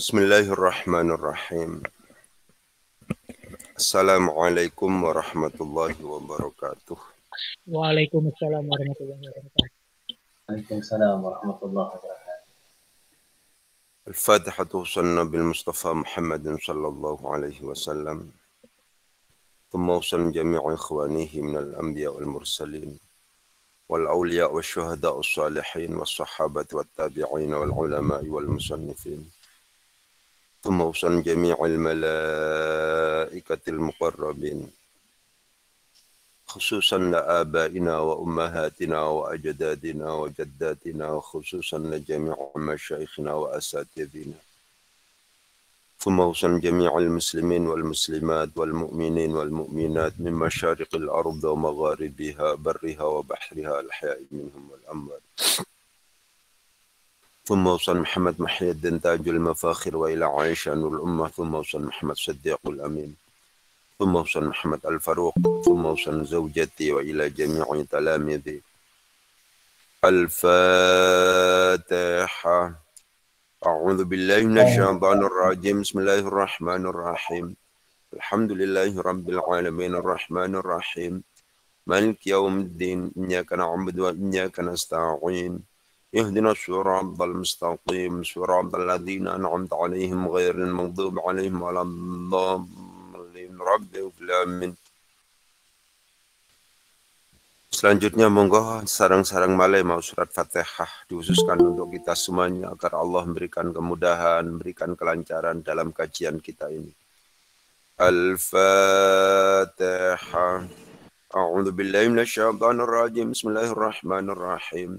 بسم الله الرحمن الرحيم السلام عليكم ورحمة الله وبركاته وعليكم السلام ورحمة الله وبركاته وعليكم السلام ورحمة الله وبركاته الفاتحة وصلنا بالمصطفى محمد صلى الله عليه وسلم ثم وصل جميع إخوانه من الأنبياء والمرسلين والأولياء والشهداء الصالحين والصحابة والتابعين والعلماء والمصنفين ثم وصل جميع الملائكة المقربين خصوصا لآبائنا وأمهاتنا وأجدادنا وجداتنا وخصوصا لجميع مشايخنا وأساتذتنا ثم وصل جميع المسلمين والمسلمات والمؤمنين والمؤمنات من مشارق الأرض ومغاربها برها وبحرها الحياء منهم والأموات ثم وصل محمد محي الدين تاج المفاخر وإلى عائشة أن الأمة ثم وصل محمد صديق الأمين ثم وصل محمد الفاروق ثم وصل زوجتي وإلى جميع تلاميذي الفاتحة أعوذ بالله من الشيطان الرجيم بسم الله الرحمن الرحيم الحمد لله رب العالمين الرحمن الرحيم مالك يوم الدين إياك نعبد وإياك نستعين اهدنا الصراط المستقيم صراط الذين أنعمت عليهم غير المغضوب عليهم ولا الضالين رب amin Selanjutnya monggo sarang-sarang malai mau surat Fatihah dihususkan untuk kita semuanya agar Allah memberikan kemudahan, memberikan kelancaran dalam kajian kita ini. Al-Fatihah. A'udzu billahi rajim. Bismillahirrahmanirrahim.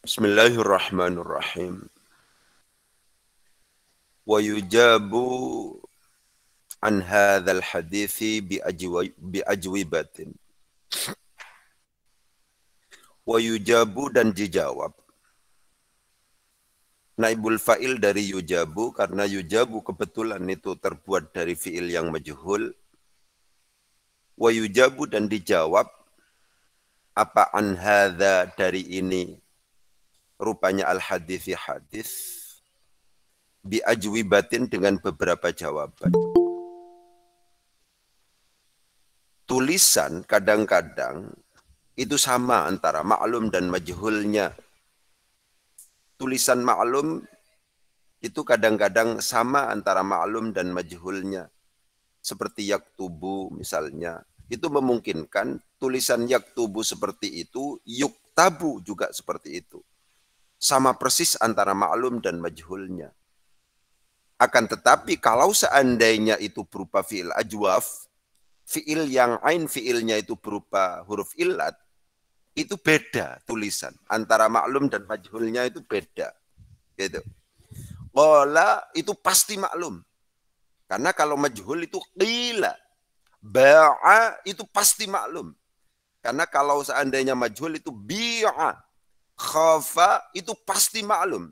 Bismillahirrahmanirrahim. Wa yujabu an hadzal hadithi bi ajwi bi ajwibatin. Wa yujabu dan dijawab. Naibul fa'il dari yujabu karena yujabu kebetulan itu terbuat dari fi'il yang majhul. Wa yujabu dan dijawab apa an hadza dari ini rupanya al hadis hadis diajui batin dengan beberapa jawaban. Tulisan kadang-kadang itu sama antara maklum dan majhulnya. Tulisan maklum itu kadang-kadang sama antara maklum dan majhulnya. Seperti yak tubuh misalnya. Itu memungkinkan tulisan yak tubuh seperti itu, yuk tabu juga seperti itu sama persis antara maklum dan majhulnya. Akan tetapi kalau seandainya itu berupa fi'il ajwaf, fi'il yang ain fi'ilnya itu berupa huruf ilat, itu beda tulisan. Antara maklum dan majhulnya itu beda. Gitu. Qala itu pasti maklum. Karena kalau majhul itu qila. Ba'a itu pasti maklum. Karena kalau seandainya majhul itu bi'a. Khafa itu pasti maklum.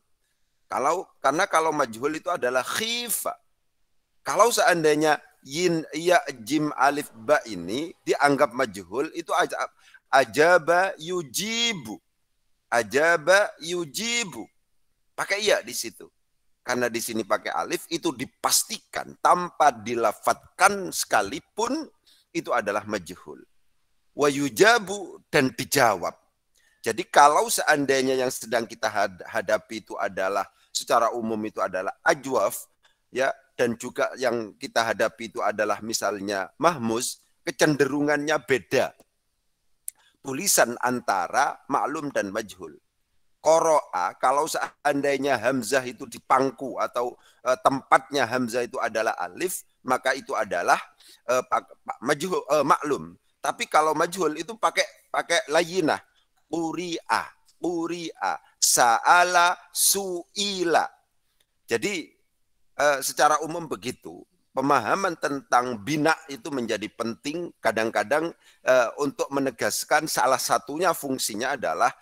Kalau karena kalau majhul itu adalah khifa. Kalau seandainya yin ya jim alif ba ini dianggap majhul itu aja ajaba yujibu. Ajaba yujibu. Pakai ya di situ. Karena di sini pakai alif itu dipastikan tanpa dilafatkan sekalipun itu adalah majhul. Wa yujabu dan dijawab jadi kalau seandainya yang sedang kita hadapi itu adalah secara umum itu adalah ajwaf ya dan juga yang kita hadapi itu adalah misalnya mahmus, kecenderungannya beda. Tulisan antara maklum dan majhul. Koroa, kalau seandainya Hamzah itu dipangku atau e, tempatnya Hamzah itu adalah alif, maka itu adalah e, eh, majhul, e, eh, maklum. Tapi kalau majhul itu pakai pakai layinah, Uri'a, Uri'a, Sa'ala, Su'ila. Jadi eh, secara umum begitu. Pemahaman tentang bina itu menjadi penting kadang-kadang eh, untuk menegaskan salah satunya fungsinya adalah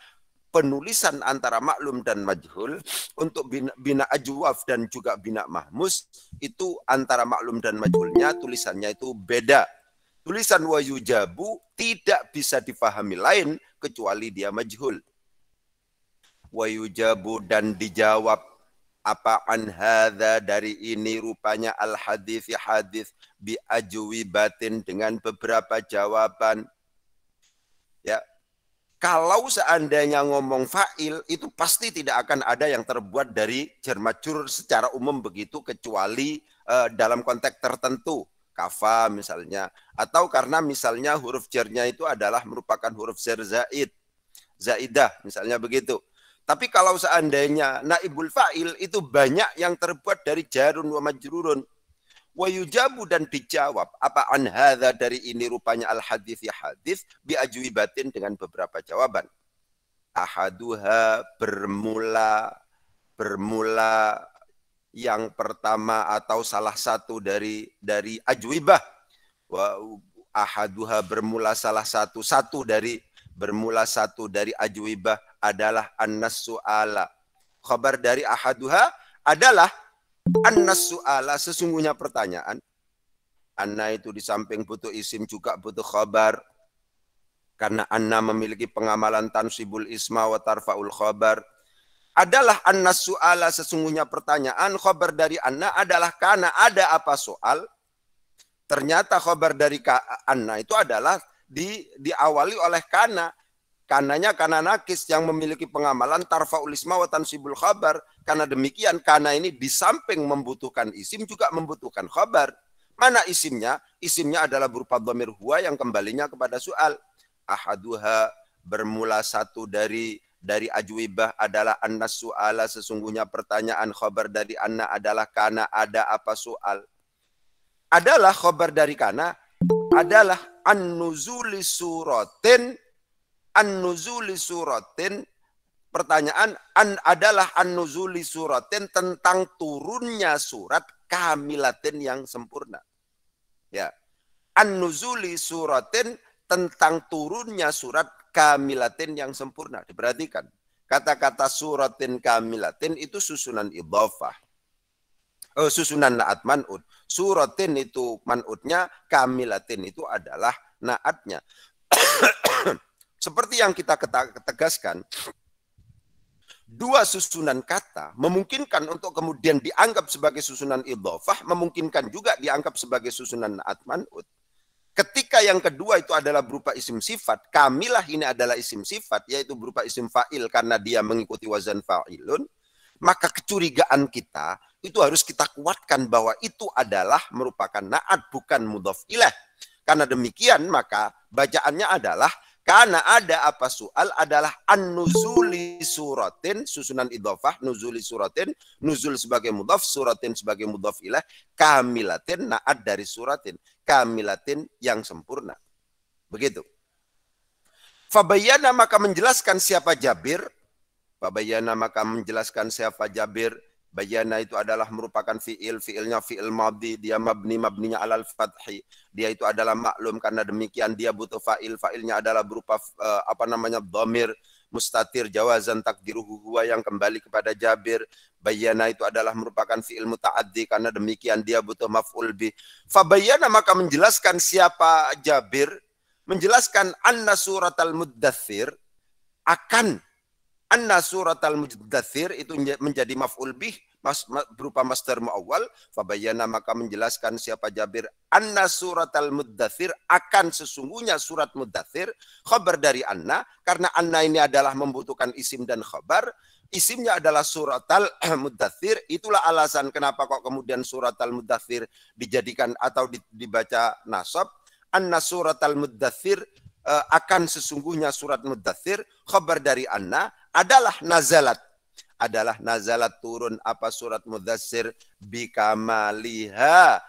penulisan antara maklum dan majhul untuk bina, bina ajwaf dan juga bina mahmus itu antara maklum dan majhulnya tulisannya itu beda Tulisan Wayu Jabu tidak bisa dipahami lain kecuali dia majhul. Wayu Jabu dan dijawab apa an hadza dari ini rupanya al ya hadis hadis bi ajwi batin dengan beberapa jawaban ya kalau seandainya ngomong fa'il itu pasti tidak akan ada yang terbuat dari jermacur secara umum begitu kecuali uh, dalam konteks tertentu kafa misalnya atau karena misalnya huruf jernya itu adalah merupakan huruf zer zaid zaidah misalnya begitu tapi kalau seandainya naibul fa'il itu banyak yang terbuat dari jarun wa majrurun wa yujabu dan dijawab apa an hadza dari ini rupanya al hadis ya hadis diajui batin dengan beberapa jawaban ahaduha bermula bermula yang pertama atau salah satu dari dari ajwibah wa ahaduha bermula salah satu satu dari bermula satu dari ajwibah adalah annas suala khabar dari ahaduha adalah annas suala sesungguhnya pertanyaan anna itu di samping butuh isim juga butuh khabar karena anna memiliki pengamalan tansibul isma wa tarfaul khabar adalah anna su'ala sesungguhnya pertanyaan khabar dari anna adalah karena ada apa soal ternyata khabar dari anna itu adalah di diawali oleh karena karenanya karena nakis yang memiliki pengamalan tarfa ulisma wa tansibul khabar karena demikian karena ini di samping membutuhkan isim juga membutuhkan khabar mana isimnya isimnya adalah berupa dhamir huwa yang kembalinya kepada soal ahaduha bermula satu dari dari ajwibah adalah anna su'ala sesungguhnya pertanyaan khobar dari anna adalah karena ada apa soal adalah khobar dari karena adalah an-nuzuli suratin an-nuzuli suratin pertanyaan an adalah an-nuzuli suratin tentang turunnya surat kamilatin yang sempurna ya an-nuzuli suratin tentang turunnya surat kamilatin yang sempurna. Diperhatikan. Kata-kata suratin kamilatin itu susunan idhafah. oh eh, susunan na'at manut Suratin itu man'udnya, kamilatin itu adalah na'atnya. Seperti yang kita ketegaskan dua susunan kata memungkinkan untuk kemudian dianggap sebagai susunan idhofah, memungkinkan juga dianggap sebagai susunan na'at manut. Ketika yang kedua itu adalah berupa isim sifat, kamilah ini adalah isim sifat, yaitu berupa isim fa'il karena dia mengikuti wazan fa'ilun, maka kecurigaan kita itu harus kita kuatkan bahwa itu adalah merupakan naat bukan mudhaf ilah. Karena demikian maka bacaannya adalah karena ada apa soal adalah an-nuzuli suratin, susunan idhofah, nuzuli suratin, nuzul sebagai mudhaf, suratin sebagai mudhaf ilah, kamilatin, naat dari suratin, kamilatin yang sempurna. Begitu. Fabayana maka menjelaskan siapa Jabir. Fabayana maka menjelaskan siapa Jabir Bayana itu adalah merupakan fi'il, fi'ilnya fi'il madhi, dia mabni, mabninya alal fathi. Dia itu adalah maklum karena demikian dia butuh fa'il, fa'ilnya adalah berupa uh, apa namanya domir, mustatir jawazan takdiruhu huwa yang kembali kepada Jabir. Bayana itu adalah merupakan fi'il muta'addi karena demikian dia butuh maf'ul bi. Fabayana maka menjelaskan siapa Jabir, menjelaskan anna surat al-muddathir akan anna surat al-muddathir itu menjadi maf'ul bih mas, berupa master muawwal fabayana maka menjelaskan siapa Jabir anna surat al muddathir akan sesungguhnya surat muddathir khabar dari anna karena anna ini adalah membutuhkan isim dan khabar isimnya adalah surat al muddathir itulah alasan kenapa kok kemudian surat al muddathir dijadikan atau dibaca nasab anna surat al muddathir eh, akan sesungguhnya surat muddathir khabar dari anna adalah nazalat adalah nazalat turun apa surat Mudassir bikamaliha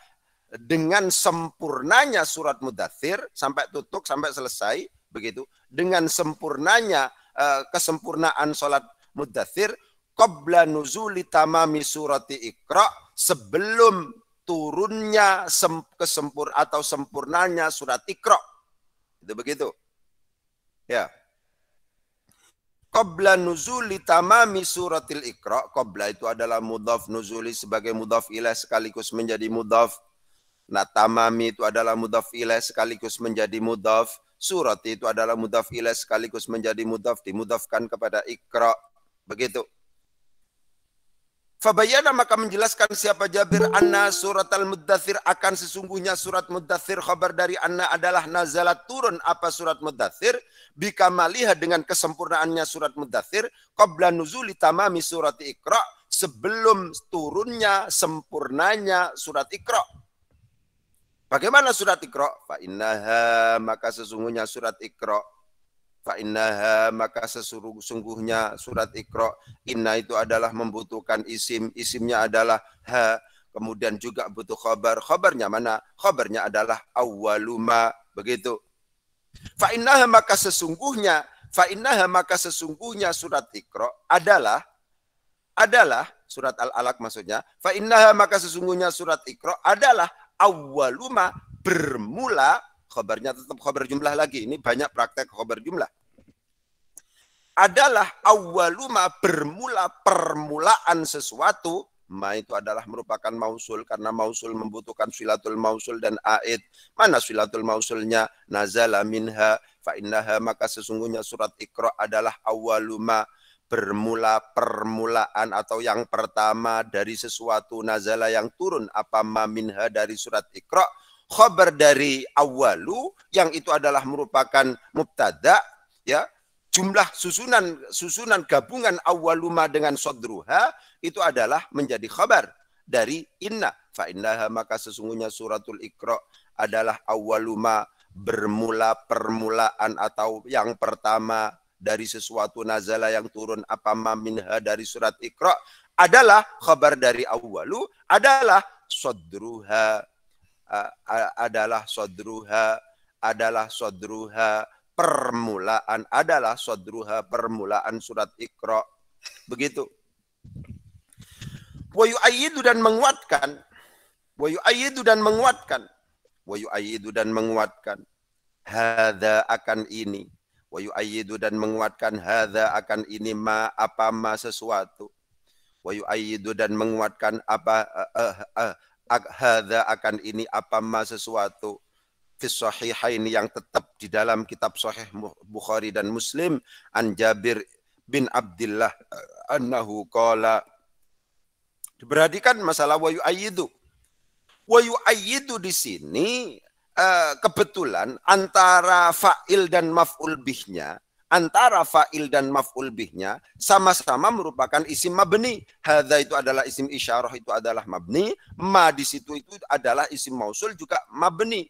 dengan sempurnanya surat Mudathir sampai tutup sampai selesai begitu dengan sempurnanya eh, kesempurnaan salat Mudathir qabla nuzuli tamami surati ikra sebelum turunnya kesempur atau sempurnanya surat ikra itu begitu ya qabla nuzuli tamami suratil ikra Qabla itu adalah mudhaf nuzuli sebagai mudhaf ilah sekaligus menjadi mudhaf. Nah tamami itu adalah mudhaf ilah sekaligus menjadi mudhaf. Surat itu adalah mudhaf ilah sekaligus menjadi mudhaf. Dimudhafkan kepada ikra Begitu. Fabayana maka menjelaskan siapa Jabir anna surat al-muddathir akan sesungguhnya surat muddathir kabar dari anna adalah nazalat turun apa surat bika melihat dengan kesempurnaannya surat muddathir qabla nuzuli tamami surat ikra sebelum turunnya sempurnanya surat ikra Bagaimana surat ikra? Fa innaha maka sesungguhnya surat ikra fa innaha maka sesungguhnya surat ikro inna itu adalah membutuhkan isim isimnya adalah ha kemudian juga butuh khabar khabarnya mana khabarnya adalah awwaluma begitu innaha maka sesungguhnya innaha maka sesungguhnya surat ikro adalah adalah surat al-alaq maksudnya fa innaha maka sesungguhnya surat ikro adalah awwaluma bermula khobarnya tetap khobar jumlah lagi. Ini banyak praktek khobar jumlah. Adalah awaluma bermula permulaan sesuatu. Ma itu adalah merupakan mausul karena mausul membutuhkan silatul mausul dan aid. Mana silatul mausulnya? Nazala minha fa innaha maka sesungguhnya surat Iqra adalah awaluma bermula permulaan atau yang pertama dari sesuatu nazala yang turun apa minha dari surat Iqra khabar dari awalu yang itu adalah merupakan mubtada ya jumlah susunan susunan gabungan awaluma dengan sodruha itu adalah menjadi khabar dari inna fa innaha maka sesungguhnya suratul ikra adalah awaluma bermula permulaan atau yang pertama dari sesuatu nazala yang turun apa minha dari surat Iqra adalah khabar dari awalu adalah sodruha adalah sodruha adalah sodruha permulaan adalah sodruha permulaan surat Iqra begitu wa ayidu dan menguatkan wa ayidu dan menguatkan wa ayidu dan menguatkan hada akan ini wa ayidu dan menguatkan hada akan ini ma apa ma sesuatu wa ayidu dan menguatkan apa uh, uh, uh, hadza akan ini apa ma sesuatu fi sahihain yang tetap di dalam kitab sahih Bukhari dan Muslim an Jabir bin Abdullah eh, annahu qala Diperhatikan masalah wayu ayidu. Wayu ayidu di sini eh, kebetulan antara fa'il dan maf'ul bihnya antara fa'il dan maf'ul bihnya sama-sama merupakan isim mabni. Hadza itu adalah isim isyarah itu adalah mabni, ma di situ itu adalah isim mausul juga mabni.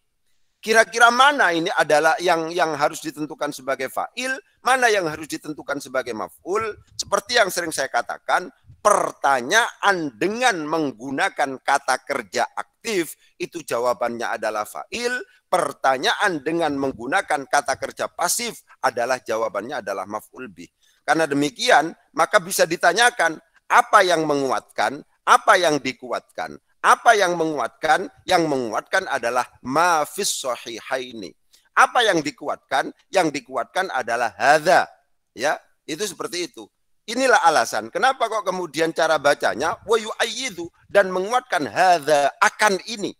Kira-kira mana ini adalah yang yang harus ditentukan sebagai fa'il, mana yang harus ditentukan sebagai maf'ul? Seperti yang sering saya katakan, pertanyaan dengan menggunakan kata kerja aktif itu jawabannya adalah fa'il, pertanyaan dengan menggunakan kata kerja pasif adalah jawabannya adalah maf'ul bih. Karena demikian, maka bisa ditanyakan apa yang menguatkan, apa yang dikuatkan. Apa yang menguatkan? Yang menguatkan adalah mafis sohihaini. Apa yang dikuatkan? Yang dikuatkan adalah hadza. Ya, itu seperti itu. Inilah alasan kenapa kok kemudian cara bacanya wa yu'ayyidu dan menguatkan hadza akan ini.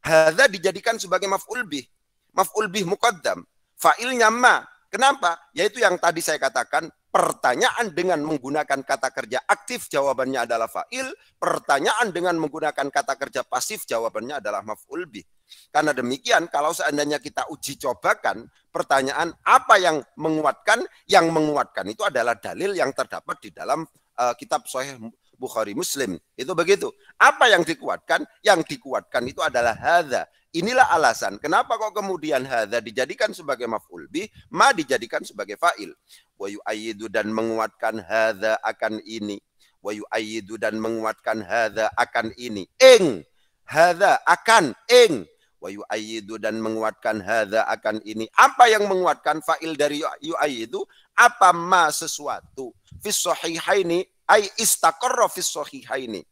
Hadza dijadikan sebagai maf'ul bih. Maf'ul bih muqaddam. Fa'ilnya ma Kenapa? Yaitu yang tadi saya katakan, pertanyaan dengan menggunakan kata kerja aktif jawabannya adalah fa'il, pertanyaan dengan menggunakan kata kerja pasif jawabannya adalah maf'ul bih. Karena demikian, kalau seandainya kita uji cobakan pertanyaan apa yang menguatkan, yang menguatkan itu adalah dalil yang terdapat di dalam uh, kitab Sahih Bukhari Muslim. Itu begitu. Apa yang dikuatkan? Yang dikuatkan itu adalah hadza. Inilah alasan kenapa kok kemudian hadza dijadikan sebagai maf'ul bi, ma dijadikan sebagai fa'il. Wa yu'ayyidu dan menguatkan hadza akan ini. Wa yu'ayyidu dan menguatkan hadza akan ini. Ing hadza akan ing wa yu'ayyidu dan menguatkan hadza akan ini. Apa yang menguatkan fa'il dari yu'ayyidu? Apa ma sesuatu? Fi sahihaini ai istaqarra fi sahihaini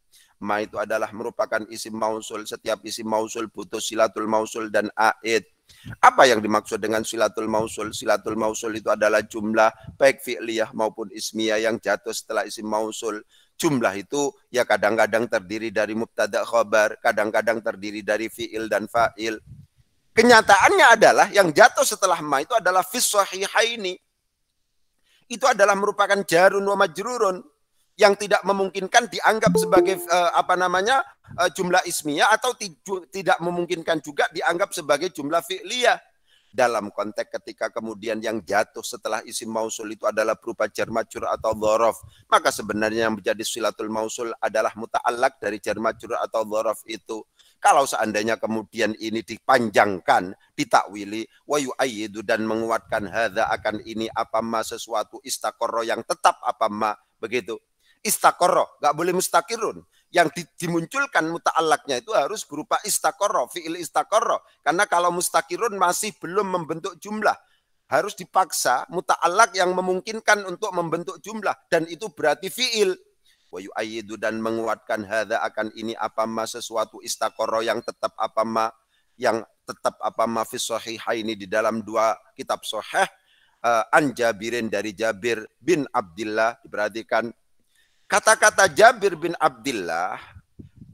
Ma itu adalah merupakan isi mausul. Setiap isi mausul butuh silatul mausul dan aid. Apa yang dimaksud dengan silatul mausul? Silatul mausul itu adalah jumlah baik fi'liyah maupun ismiyah yang jatuh setelah isi mausul. Jumlah itu ya kadang-kadang terdiri dari mubtada khobar, kadang-kadang terdiri dari fi'il dan fa'il. Kenyataannya adalah yang jatuh setelah ma itu adalah fis ini. Itu adalah merupakan jarun wa majrurun yang tidak memungkinkan dianggap sebagai uh, apa namanya uh, jumlah ismiyah atau tidak memungkinkan juga dianggap sebagai jumlah fi'liyah dalam konteks ketika kemudian yang jatuh setelah isim mausul itu adalah berupa jar majrur atau dhorof maka sebenarnya yang menjadi silatul mausul adalah muta'allak dari jar majrur atau dhorof itu kalau seandainya kemudian ini dipanjangkan ditakwili wa ayyidu dan menguatkan hadza akan ini apa ma sesuatu istaqarra yang tetap apa ma begitu istakoro, nggak boleh mustakirun. Yang di, dimunculkan muta'alaknya itu harus berupa istakoro, fi'il istakoro. Karena kalau mustakirun masih belum membentuk jumlah. Harus dipaksa muta'alak yang memungkinkan untuk membentuk jumlah. Dan itu berarti fi'il. Wa dan menguatkan hadha akan ini apa ma sesuatu istakoro yang tetap apa ma yang tetap apa ma mafis ini di dalam dua kitab soheh uh, an Jabirin dari Jabir bin Abdullah diperhatikan Kata-kata Jabir bin Abdullah,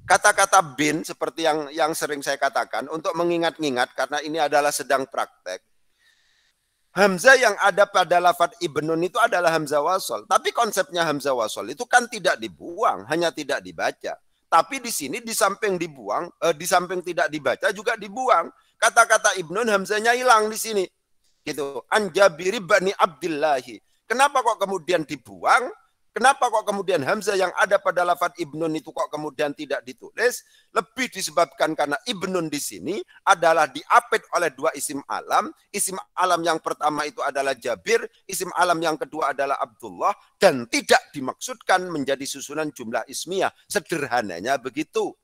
kata-kata bin seperti yang yang sering saya katakan untuk mengingat-ingat karena ini adalah sedang praktek. Hamzah yang ada pada lafat ibnun itu adalah Hamzah wasol. Tapi konsepnya Hamzah wasol itu kan tidak dibuang, hanya tidak dibaca. Tapi di sini di samping dibuang, eh, di samping tidak dibaca juga dibuang. Kata-kata ibnun Hamzahnya hilang di sini. Gitu. Anjabiri bani Abdillahi. Kenapa kok kemudian dibuang? Kenapa kok kemudian Hamzah yang ada pada lafat Ibnun itu kok kemudian tidak ditulis? Lebih disebabkan karena Ibnun di sini adalah diapit oleh dua isim alam. Isim alam yang pertama itu adalah Jabir, isim alam yang kedua adalah Abdullah, dan tidak dimaksudkan menjadi susunan jumlah ismiyah. Sederhananya begitu.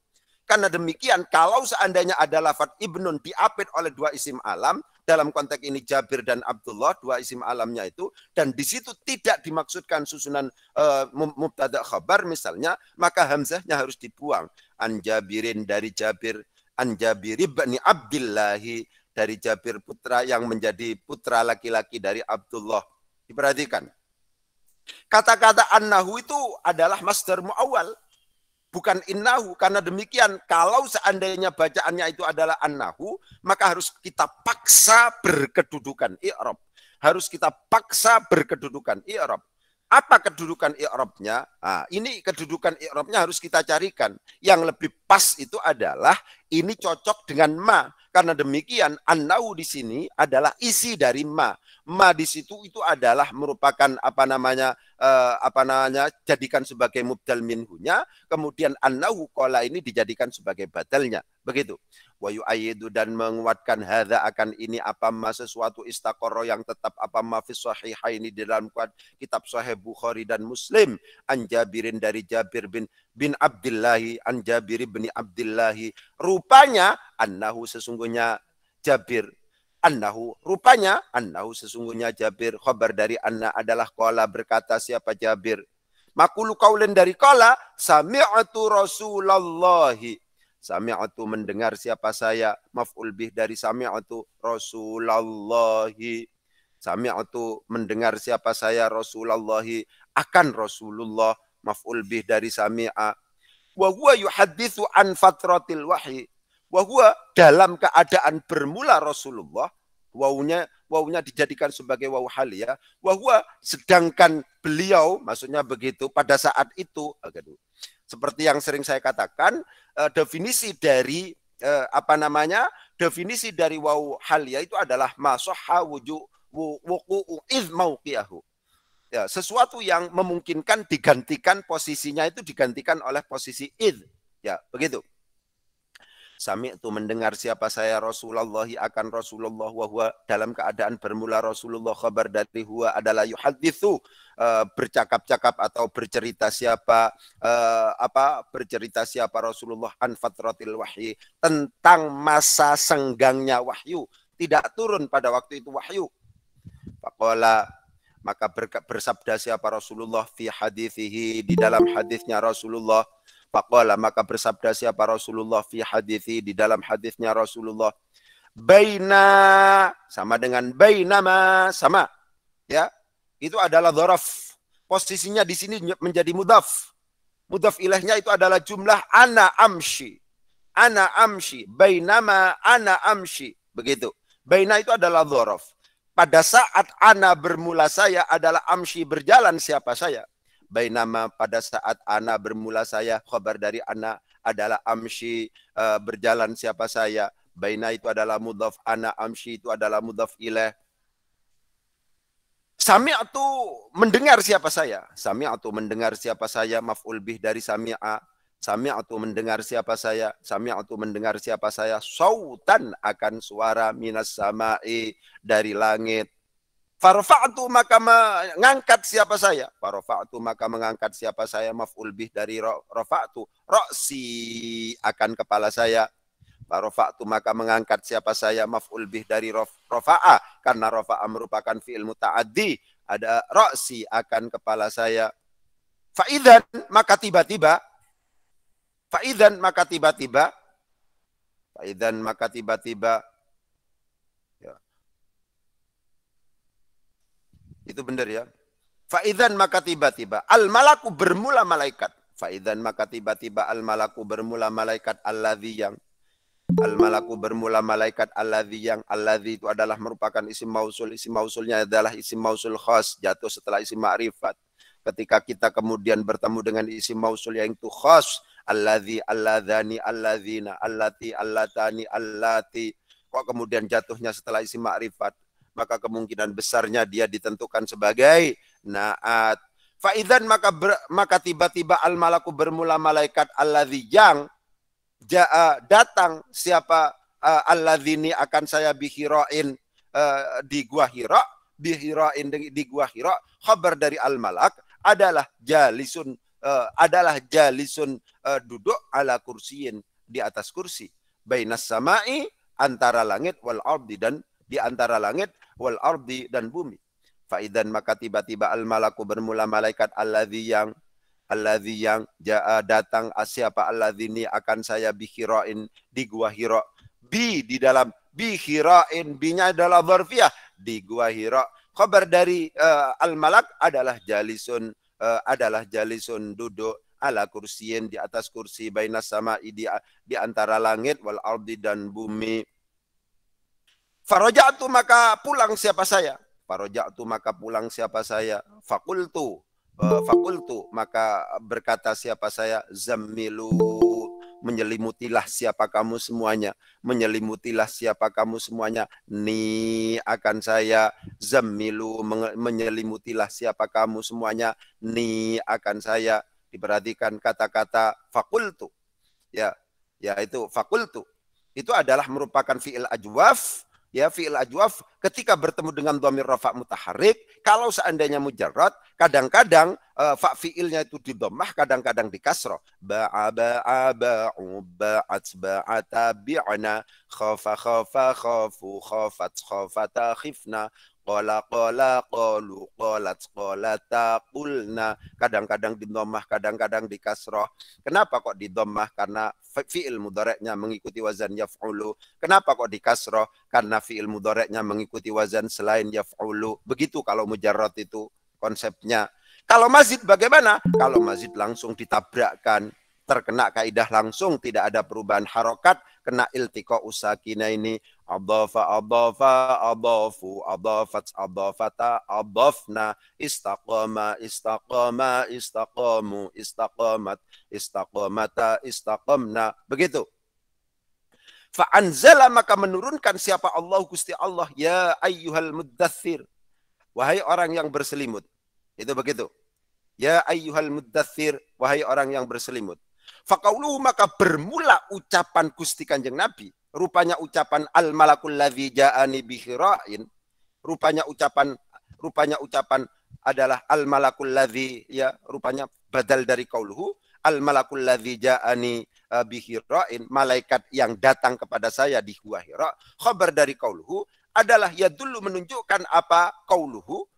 Karena demikian, kalau seandainya ada lafat ibnun diapit oleh dua isim alam, dalam konteks ini Jabir dan Abdullah, dua isim alamnya itu, dan di situ tidak dimaksudkan susunan uh, mubtada khabar misalnya, maka hamzahnya harus dibuang. Anjabirin dari Jabir, Anjabir ibni Abdillahi dari Jabir putra yang menjadi putra laki-laki dari Abdullah. Diperhatikan. Kata-kata annahu itu adalah masdar muawal bukan innahu karena demikian kalau seandainya bacaannya itu adalah annahu maka harus kita paksa berkedudukan i'rab harus kita paksa berkedudukan i'rab apa kedudukan i'rabnya nah, ini kedudukan i'rabnya harus kita carikan yang lebih pas itu adalah ini cocok dengan ma karena demikian annahu di sini adalah isi dari ma ma di situ itu adalah merupakan apa namanya eh, apa namanya jadikan sebagai mubdal minhunya, kemudian annahu qala ini dijadikan sebagai badalnya. Begitu. Wa yu'ayyidu dan menguatkan hadza akan ini apa ma sesuatu istaqarra yang tetap apa ma fi sahihaini di dalam kitab sahih Bukhari dan Muslim an Jabirin dari Jabir bin bin Abdullahi an Jabir bin abdillah rupanya annahu sesungguhnya Jabir annahu rupanya annahu sesungguhnya Jabir khabar dari anna adalah qala berkata siapa Jabir makulu kaulen dari qala sami'atu rasulullah sami'atu mendengar siapa saya maf'ul bih dari sami'atu rasulullah sami'atu mendengar siapa saya Rasulullahi akan rasulullah maf'ul bih dari sami'a wa huwa yuhadditsu an fatratil wahyi bahwa dalam keadaan bermula Rasulullah, wawunya wawunya dijadikan sebagai wau halia, ya. Wahwa sedangkan beliau, maksudnya begitu, pada saat itu, eh, gitu. seperti yang sering saya katakan, eh, definisi dari eh, apa namanya definisi dari wau halia ya itu adalah masoha wuju wuku'u iz kiahu Ya, sesuatu yang memungkinkan digantikan posisinya itu digantikan oleh posisi id. Ya, begitu. Sami itu mendengar siapa saya Rasulullah akan Rasulullah wahwa dalam keadaan bermula Rasulullah kabar dari huwa adalah yuhadithu uh, eh, bercakap-cakap atau bercerita siapa uh, apa bercerita siapa Rasulullah an fatratil wahyi tentang masa senggangnya wahyu tidak turun pada waktu itu wahyu. Pakola maka bersabda siapa Rasulullah fi hadithihi di dalam hadisnya Rasulullah Faqala maka bersabda siapa Rasulullah fi hadithi di dalam hadisnya Rasulullah baina sama dengan bainama sama ya itu adalah zorof posisinya di sini menjadi mudaf mudaf ilahnya itu adalah jumlah ana amshi ana amshi bainama ana amshi begitu baina itu adalah dhorof pada saat ana bermula saya adalah amshi berjalan siapa saya bainama pada saat ana bermula saya khabar dari ana adalah amshi uh, berjalan siapa saya baina itu adalah mudhaf ana amshi itu adalah mudhaf ilaih Sami'atu mendengar siapa saya. Sami'atu mendengar siapa saya. Maf'ul bih dari sami'a. Sami'atu mendengar siapa saya. Sami'atu mendengar siapa saya. Sautan akan suara minas sama'i dari langit. Farfa'tu maka mengangkat siapa saya. Farfa'tu maka mengangkat siapa saya maf'ul bih dari rafa'tu. Roksi akan kepala saya. Farfa'tu maka mengangkat siapa saya maf'ul bih dari rafa'a. Karena rafa'a merupakan fi'il muta'addi. Ada roksi akan kepala saya. Fa'idan maka tiba-tiba. Fa'idan maka tiba-tiba. Fa'idan maka tiba-tiba Itu benar ya. Faizan maka tiba-tiba al malaku bermula malaikat. Faizan maka tiba-tiba al malaku bermula malaikat alladzi yang al malaku bermula malaikat alladzi yang alladzi itu adalah merupakan isi mausul. isi mausulnya adalah isi mausul khas jatuh setelah isi ma'rifat. Ketika kita kemudian bertemu dengan isi mausul yang itu khas alladzi alladzani alladzina allati allatani allati kok kemudian jatuhnya setelah isi ma'rifat maka kemungkinan besarnya dia ditentukan sebagai naat. Faidan maka ber, maka tiba-tiba al malaku bermula malaikat Allah yang uh, datang siapa uh, ini akan saya bihiroin uh, eh, di gua hiro bihiroin di, di gua hiro kabar dari al malak adalah jalisun uh, adalah jalisun uh, duduk ala kursiin di atas kursi bainas samai antara langit wal ardi dan di antara langit wal ardi dan bumi. Faidan maka tiba-tiba al malaku bermula malaikat allah yang allah yang jaa datang asiapa ah, allah ini akan saya bihirain di gua hiro bi di dalam bihirain binya adalah berfiah di gua hiro. kabar dari uh, eh, al malak adalah jalisun uh, adalah jalisun duduk ala kursiin di atas kursi bainas sama di, di antara langit wal ardi dan bumi tu maka pulang siapa saya? tu maka pulang siapa saya? Fakultu. Eh, fakultu maka berkata siapa saya? Zamilu. Menyelimutilah siapa kamu semuanya. Menyelimutilah siapa kamu semuanya. Ni akan saya. Zamilu. Menyelimutilah siapa kamu semuanya. Ni akan saya. Diperhatikan kata-kata fakultu. Ya, ya itu fakultu. Itu adalah merupakan fi'il ajwaf ya fi'il ajwaf ketika bertemu dengan domir rafa mutaharik kalau seandainya mujarrad kadang-kadang uh, fa fi'ilnya itu di dhammah kadang-kadang di kasroh ba'a ba'a ba'u ba'at ba'ata bi'na khafa khafa khafu khafat khafata khifna Kola kola kolu kolat kolata kulna. Kadang-kadang di domah, kadang-kadang di kasroh. Kenapa kok di domah? Karena fi'il mudoreknya mengikuti wazan yaf'ulu. Kenapa kok di kasroh? Karena fi'il mudoreknya mengikuti wazan selain yaf'ulu. Begitu kalau mujarot itu konsepnya. Kalau masjid bagaimana? Kalau masjid langsung ditabrakkan, terkena kaidah langsung, tidak ada perubahan harokat, kena iltiko usakina ini. أضاف أضاف أضافوا أضافت أضافتا أضفنا استقام استقام استقاموا استقامت استقامتا استقمنا begitu Fa'anzala maka menurunkan siapa Allah Gusti Allah ya ayyuhal muddathir. Wahai orang yang berselimut. Itu begitu. Ya ayyuhal muddathir, wahai orang yang berselimut. Fakauluhu maka bermula ucapan Gusti Kanjeng Nabi rupanya ucapan al malakul ladzi ja'ani bihira'in rupanya ucapan rupanya ucapan adalah al malakul ladzi ya rupanya badal dari kauluhu al malakul ladzi ja'ani eh, bihira'in malaikat yang datang kepada saya di gua Hira khabar dari kauluhu adalah ya dulu menunjukkan apa kauluhu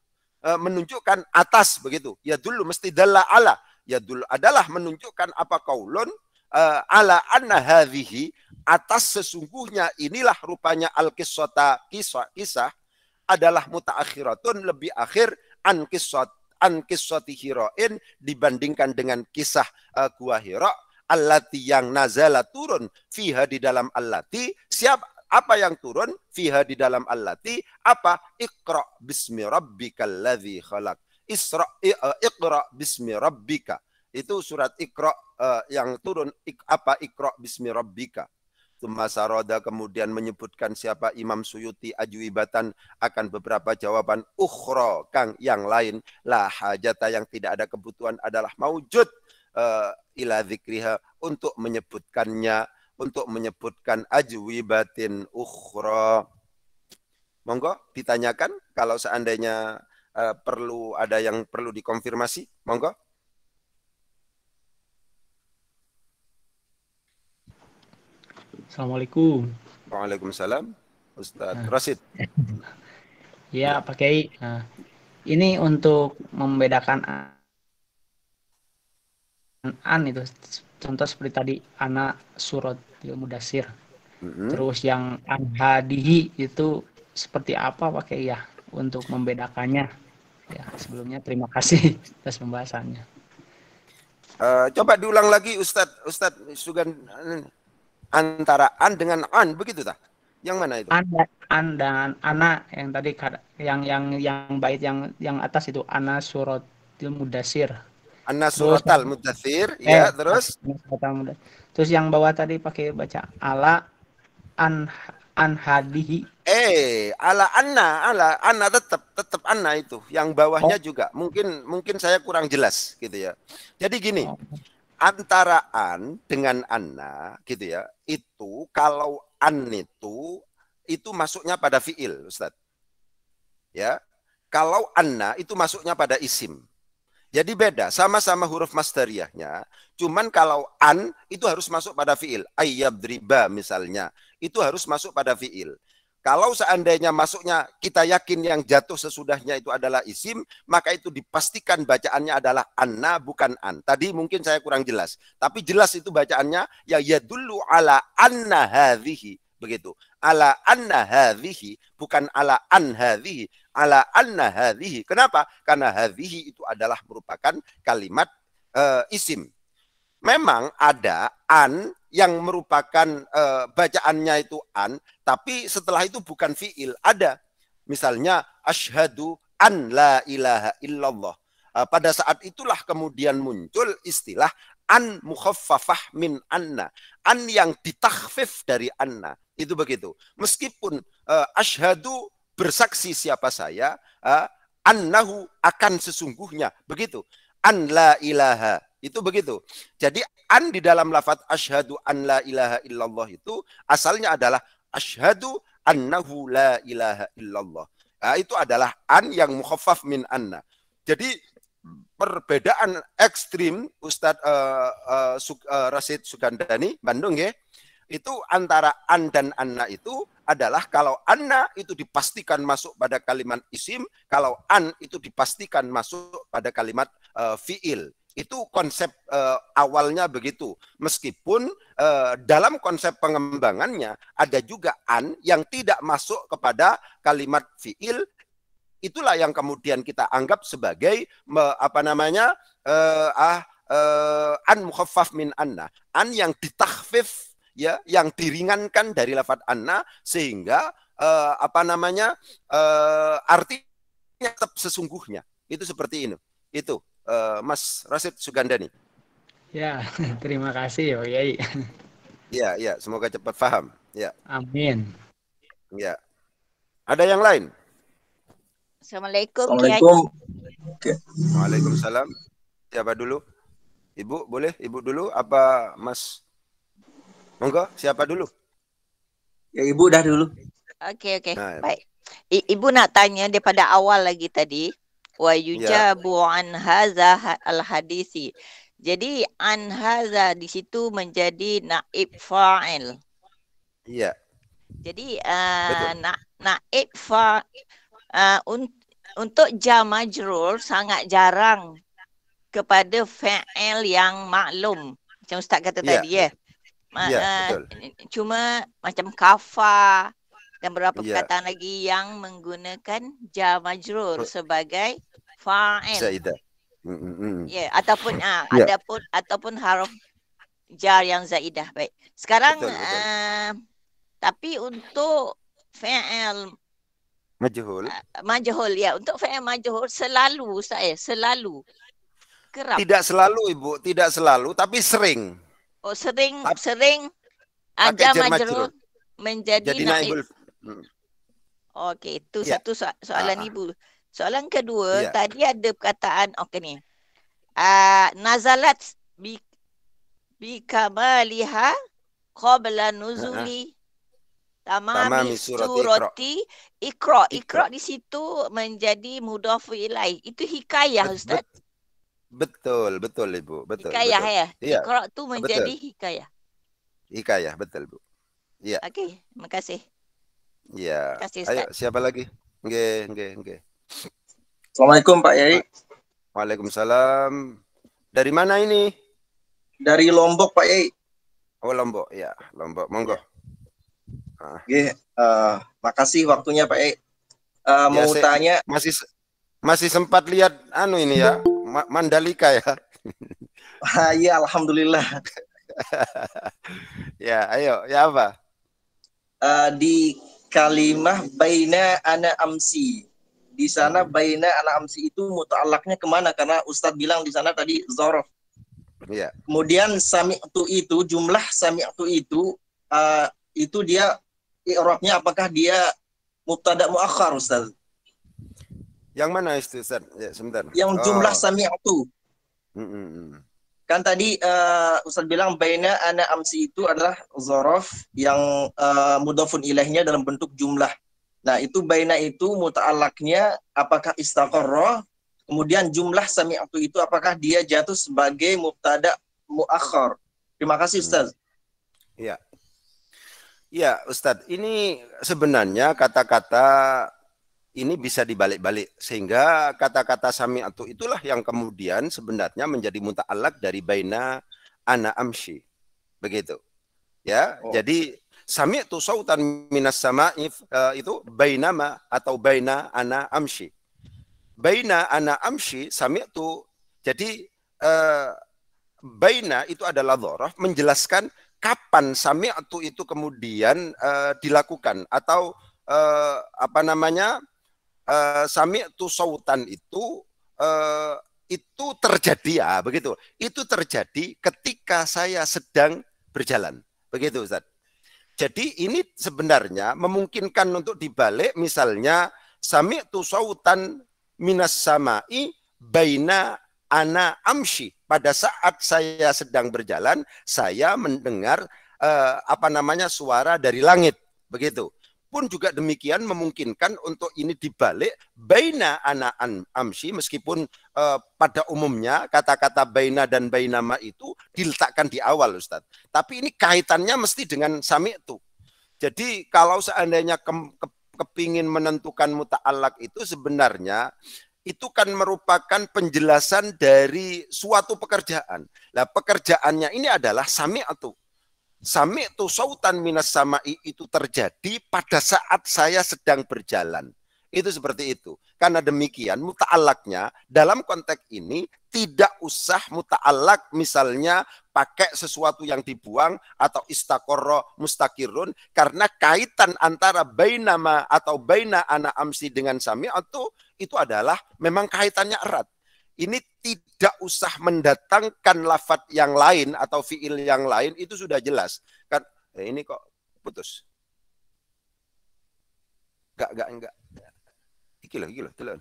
eh, menunjukkan atas begitu ya dulu mesti dalla ala ya dulu adalah menunjukkan apa kaulon uh, ala anna hadhihi atas sesungguhnya inilah rupanya al kisota kisah kisah adalah muta akhiratun lebih akhir an kisot an kisoti hiroin dibandingkan dengan kisah uh, gua hiro allati yang nazala turun fiha di dalam allati siap apa yang turun fiha di dalam allati apa ikra bismi rabbikal ladzi khalaq isra eh, iqra bismi rabbika itu surat ikro uh, eh, yang turun ik, apa ikro bismi rabbika. Tumasaroda kemudian menyebutkan siapa Imam Suyuti ajuibatan akan beberapa jawaban ukhro kang yang lain lah hajata yang tidak ada kebutuhan adalah maujud uh, ila zikriha untuk menyebutkannya untuk menyebutkan ajwibatin ukhra monggo ditanyakan kalau seandainya uh, perlu ada yang perlu dikonfirmasi monggo Assalamualaikum. Waalaikumsalam. Ustadz nah. Rasid. ya, Pak Kiai. Nah, ini untuk membedakan an an itu contoh seperti tadi anak surat ilmu dasir. Mm-hmm. Terus yang anhadihi itu seperti apa Pak Kiai ya untuk membedakannya? Ya, sebelumnya terima kasih atas pembahasannya. Uh, coba diulang lagi Ustadz Ustadz Sugan Antara an dengan an begitu tak? Yang mana itu? An, an dan ana yang tadi yang yang yang bait yang yang atas itu ana suratil mudasir. Ya, eh, ana suratal mudasir, eh, ya terus. Terus yang bawah tadi pakai baca ala an an hadihi. Eh, ala anna, ala anna tetap tetap anna itu. Yang bawahnya oh. juga. Mungkin mungkin saya kurang jelas gitu ya. Jadi gini, oh. antara an dengan anna gitu ya itu kalau an itu itu masuknya pada fiil, Ustaz. Ya. Kalau anna itu masuknya pada isim. Jadi beda, sama-sama huruf masteriahnya, Cuman kalau an itu harus masuk pada fiil. Ayyab misalnya. Itu harus masuk pada fiil. Kalau seandainya masuknya kita yakin yang jatuh sesudahnya itu adalah isim, maka itu dipastikan bacaannya adalah anna bukan an. Tadi mungkin saya kurang jelas, tapi jelas itu bacaannya ya yadullu ala anna hadhihi begitu. Ala anna hadhihi bukan ala an hadhihi, ala anna hadhihi. Kenapa? Karena hadhihi itu adalah merupakan kalimat uh, isim. Memang ada an yang merupakan e, bacaannya itu an, tapi setelah itu bukan fiil. Ada misalnya ashadu an la ilaha illallah. E, pada saat itulah kemudian muncul istilah an mukhaffafah min anna. An yang ditakhfif dari anna. Itu begitu. Meskipun e, eh, ashadu bersaksi siapa saya, e, annahu akan sesungguhnya. Begitu. An la ilaha itu begitu. Jadi an di dalam lafaz asyhadu an la ilaha illallah itu asalnya adalah asyhadu annahu la ilaha illallah. Nah, itu adalah an yang mukhaffaf min anna. Jadi perbedaan ekstrim Ustadz uh, uh, Suk, uh, eh, Rasid Sugandani Bandung ya itu antara an dan anna itu adalah kalau anna itu dipastikan masuk pada kalimat isim, kalau an itu dipastikan masuk pada kalimat uh, fiil. Itu konsep uh, awalnya begitu. Meskipun uh, dalam konsep pengembangannya ada juga an yang tidak masuk kepada kalimat fiil itulah yang kemudian kita anggap sebagai me, apa namanya? Uh, ah uh, an mukhaffaf min anna, an yang ditakhfif ya, yang diringankan dari lafadz anna sehingga uh, apa namanya? Uh, artinya tetap sesungguhnya. Itu seperti ini. Itu. Eh, Mas Rasid Sugandani. Ya, terima kasih Pak Yai. Ya, ya, semoga cepat paham. Ya. Amin. Ya. Ada yang lain? Assalamualaikum. Assalamualaikum. Okay. Waalaikumsalam. Siapa dulu? Ibu boleh? Ibu dulu apa Mas? Monggo, siapa dulu? Ya, Ibu dah dulu. Oke, oke. Nah, ya. Baik. Ibu nak tanya daripada awal lagi tadi. wa ya. yujabu yeah. an hadza ha-, al hadisi jadi an hadza di situ menjadi naib fa'il Iya. jadi uh, na naib fa uh, un untuk jam majrur sangat jarang kepada fa'il yang maklum macam ustaz kata yeah. tadi eh. ya yeah. Ma yeah, uh, cuma macam kafa dan berapa yeah. perkataan lagi yang menggunakan jar majrur sebagai fa'il. Zaidah. Mm. Ya, yeah. ataupun ah yeah. ada pun ataupun huruf jar yang zaidah. Baik. Sekarang betul, betul. Uh, tapi untuk fa'il majhul. Uh, majhul ya, yeah. untuk fa'il majhul selalu saya selalu kerap. Tidak selalu ibu, tidak selalu tapi sering. Oh, sering A- sering ada majrur menjadi, jadi naibul, Hmm. Okey, itu ya. satu so- soalan Aa. Ah, ah. ibu. Soalan kedua, ya. tadi ada perkataan okey ni. Uh, nazalat bi bi kamaliha qabla nuzuli ha, ha. tamami surati ikra. Ikra di situ menjadi mudhafu ilai. Itu hikayah ustaz. betul, betul ibu. Betul. Hikayah betul. ya. ya. Ikra tu menjadi betul. hikayah. Hikayah, betul ibu. Ya. Okey, terima kasih. Iya. Ayo, siapa lagi? Nge, nge, nge. Assalamualaikum Pak Yai. Waalaikumsalam. Dari mana ini? Dari Lombok Pak Yai. Oh Lombok, ya Lombok. Monggo. Iya. Ah. Nge, uh, eh, makasih waktunya Pak Yai. Uh, mau saya, tanya. Masih masih sempat lihat anu ini ya, Ma Mandalika ya. Ah, iya, alhamdulillah. ya, ayo, ya apa? Uh, di kalimah baina ana amsi. Di sana hmm. baina ana amsi itu mutalaknya kemana? Karena Ustadz bilang di sana tadi zorof. Iya. Kemudian sami'tu itu, jumlah sami'tu itu, uh, itu dia i'rabnya apakah dia mubtada muakhar Ustaz? Yang mana itu Ustaz? Ya, sebentar. Yang jumlah oh. sami'tu. Mm -mm kan tadi uh, eh, Ustaz bilang baina ana amsi itu adalah zorof yang uh, eh, mudafun ilahnya dalam bentuk jumlah. Nah, itu baina itu muta'alaknya apakah istakorro, kemudian jumlah sami'atu itu apakah dia jatuh sebagai mubtada mu'akhor. Terima kasih Ustaz. Iya. Hmm. Ya. ya, Ustadz, ini sebenarnya kata-kata ini bisa dibalik-balik sehingga kata-kata sami atau itulah yang kemudian sebenarnya menjadi muta'alak dari baina ana amshi begitu ya oh. jadi sami itu sautan minas sama eh, itu bainama atau baina ana amshi baina ana amshi sami itu jadi uh, baina itu adalah dhorof menjelaskan kapan sami itu itu kemudian eh, dilakukan atau apa namanya Eh, sami itu sautan itu eh, itu terjadi ya begitu. Itu terjadi ketika saya sedang berjalan. Begitu Ustaz. Jadi ini sebenarnya memungkinkan untuk dibalik misalnya sami itu sautan minas samai baina ana amshi. Pada saat saya sedang berjalan, saya mendengar eh, apa namanya suara dari langit, begitu pun juga demikian memungkinkan untuk ini dibalik baina anak amsi meskipun eh, pada umumnya kata-kata baina dan bainama itu diletakkan di awal Ustaz. Tapi ini kaitannya mesti dengan sami itu. Jadi kalau seandainya ke, ke, kepingin menentukan muta'alak itu sebenarnya itu kan merupakan penjelasan dari suatu pekerjaan. Nah, pekerjaannya ini adalah sami atau Sami itu sautan minas sama'i itu terjadi pada saat saya sedang berjalan. Itu seperti itu. Karena demikian muta'alaknya dalam konteks ini tidak usah muta'alak misalnya pakai sesuatu yang dibuang atau istakoro mustakirun karena kaitan antara bainama atau baina anak amsi dengan sami itu itu adalah memang kaitannya erat ini tidak usah mendatangkan lafat yang lain atau fiil yang lain itu sudah jelas kan eh, ini kok putus enggak enggak enggak iki loh iki loh telan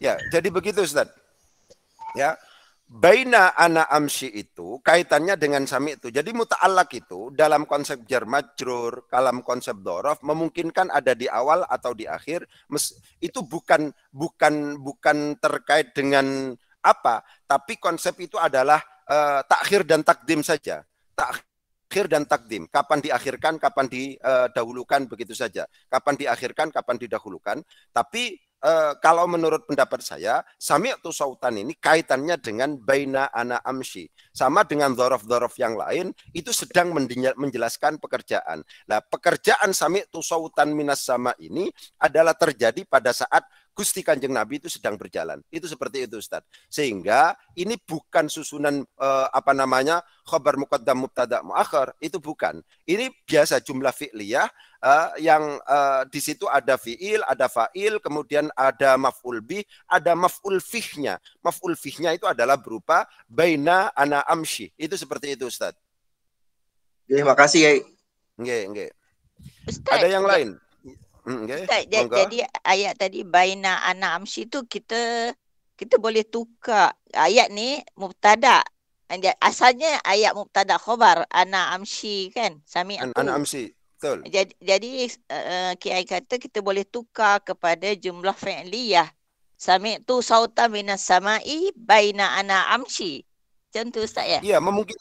ya jadi begitu Ustaz ya Baina ana amsi itu kaitannya dengan sami itu. Jadi muta'allak itu dalam konsep jar majrur, dalam konsep dorof memungkinkan ada di awal atau di akhir. Itu bukan bukan bukan terkait dengan apa, tapi konsep itu adalah uh, takhir dan takdim saja. Takhir dan takdim, kapan diakhirkan, kapan didahulukan eh, begitu saja. Kapan diakhirkan, kapan didahulukan. Tapi eh, kalau menurut pendapat saya, Sami atau sautan ini kaitannya dengan baina ana amshi. Sama dengan dhorof-dhorof yang lain, itu sedang menjelaskan pekerjaan. Nah, pekerjaan Sami atau sautan minas sama ini adalah terjadi pada saat Gusti Kanjeng Nabi itu sedang berjalan. Itu seperti itu Ustaz. Sehingga ini bukan susunan eh, apa namanya khabar muqaddam mubtada muakhir, itu bukan. Ini biasa jumlah fi'liyah eh, yang eh, di situ ada fi'il, ada fa'il, kemudian ada maf'ul bih, ada maf'ul fihnya. Maf'ul fihnya itu adalah berupa baina ana amshi. Itu seperti itu Ustaz. Terima kasih, ya. Nggih, nggih. Ada yang ya. lain? Okay. Kita, Monggo. Jadi ayat tadi baina ana amsi tu kita kita boleh tukar ayat ni mubtada. Asalnya ayat mubtada khabar ana amsi kan? Sami An ana amsi. Betul. Jadi jadi uh, eh, kiai kata kita boleh tukar kepada jumlah fi'liyah. Sami tu sauta minas samai baina ana amsi. Contoh ustaz ya. Ya, mungkin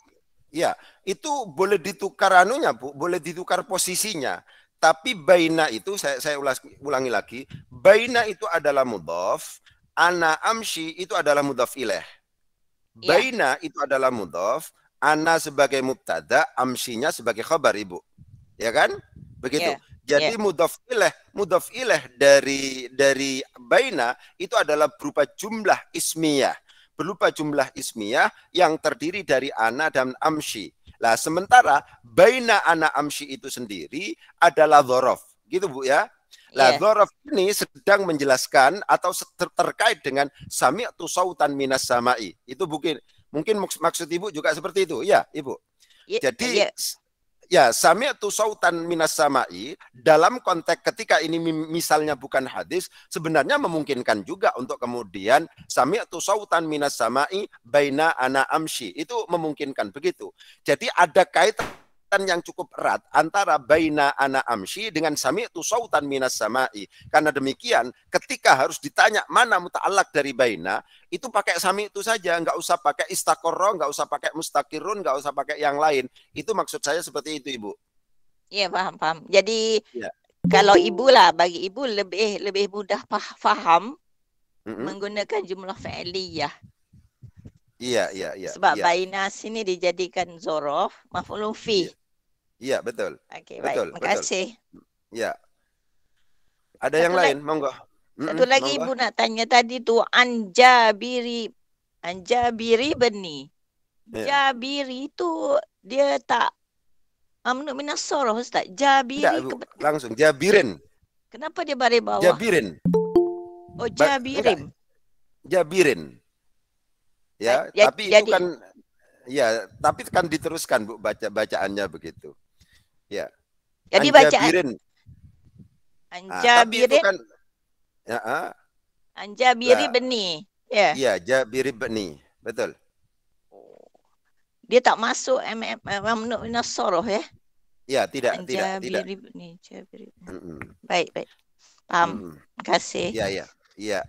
ya. Itu boleh ditukar anunya, Bu. Boleh ditukar posisinya. Tapi baina itu saya saya ulas, ulangi lagi, baina itu adalah mudhof, ana amshi itu adalah mudhof ilaih. Iya. Baina ya. itu adalah mudhof, ana sebagai mubtada, amshinya sebagai khabar, Ibu. Ya kan? Begitu. Ya. Jadi yeah. mudhof ilah, mudhof ilah dari dari baina itu adalah berupa jumlah ismiyah berupa jumlah ismiyah yang terdiri dari ana dan amshi. Lah sementara baina anak amsi itu sendiri adalah dhorof. Gitu Bu ya. Lah yeah. ini sedang menjelaskan atau ter terkait dengan sami'tu sautan minas sama'i. Itu mungkin mungkin maksud Ibu juga seperti itu. Ya, Ibu. Yeah, Jadi yeah ya sami sami'tu sautan minas sama'i dalam konteks ketika ini misalnya bukan hadis sebenarnya memungkinkan juga untuk kemudian sami sami'tu sautan minas sama'i baina ana amshi itu memungkinkan begitu jadi ada kaitan ikatan yang cukup erat antara baina ana amshi dengan sami itu sautan minas samai. Karena demikian ketika harus ditanya mana muta'alak dari baina, itu pakai sami itu saja, nggak usah pakai istakorro, nggak usah pakai mustakirun, nggak usah pakai yang lain. Itu maksud saya seperti itu Ibu. Iya paham paham. Jadi ya. kalau ibu lah bagi ibu lebih lebih mudah paham mm -hmm. menggunakan jumlah ya Iya yeah, iya. yeah, ya. Yeah, ya, Sebab yeah. Bainas ini dijadikan Zorof, Mahfulun Fi. Iya yeah. yeah, betul. Okey, baik. Terima kasih. Ya. Yeah. Ada satu yang lain, monggo. Satu lagi Ibu nak tanya tadi tu, Anjabiri. Anjabiri Beni. Yeah. Jabiri tu dia tak Amnu um, Minasoro Ustaz. Jabiri Tidak, Ke... langsung Jabirin. Kenapa dia bare bawah? Jabirin. Oh Jabirin. Ba- Jabirin. Ya, ya tapi jadi, itu kan ya, tapi kan diteruskan Bu baca bacaannya begitu. Ya. Jadi Anja bacaan Birin. Anja nah, Birin. kan, ya, ah. Anja Biri nah, Benih. Ya. ya Iya, Jabiri Benih. Betul. Oh. Dia tak masuk MM Mamnu ya? Ya, tidak, Anja tidak, tidak. Jabiri Benih, Jabiri. Mm -mm. Baik, baik. Paham. Mm -mm. Terima kasih. Ya, ya, ya.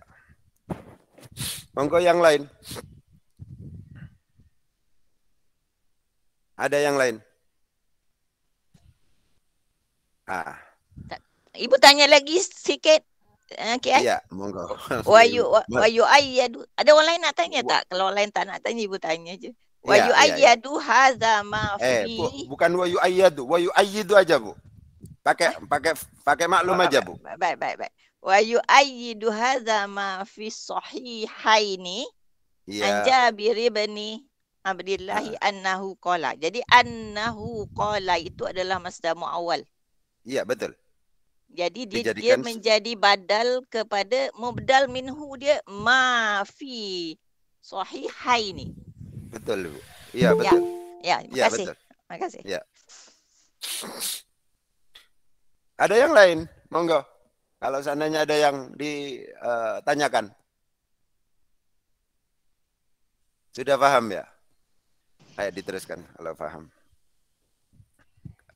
Monggo yang lain. Ada yang lain? Ah. Ibu tanya lagi sikit. Okay, eh, ya, yeah, monggo. Wayu wayu ayyadu. Ada orang lain nak tanya tak? Kalau orang lain tak nak tanya, ibu tanya aje. Ya, wayu yeah, ayyadu ya. yeah, yeah. haza ma fi. Eh, bu, bukan wayu ayyadu, wayu ayyidu aja, Bu. Pakai ah. pakai pakai maklum aja, Bu. Baik, baik, baik. Wayu ayyidu haza ma fi sahihaini. Ya. Yeah. Anja bi ribani Abdillahi ah. annahu qala. Jadi annahu qala itu adalah masdar muawal. Iya, betul. Jadi dia, Dijadikan... dia menjadi badal kepada mubdal minhu dia mafi sahihaini. Betul, Bu. Iya, ya, betul. Ya, ya, ya betul. kasih. Ya. Ada yang lain? Monggo. Kalau seandainya ada yang ditanyakan. Eh, Sudah paham ya? Ayo diteruskan kalau paham.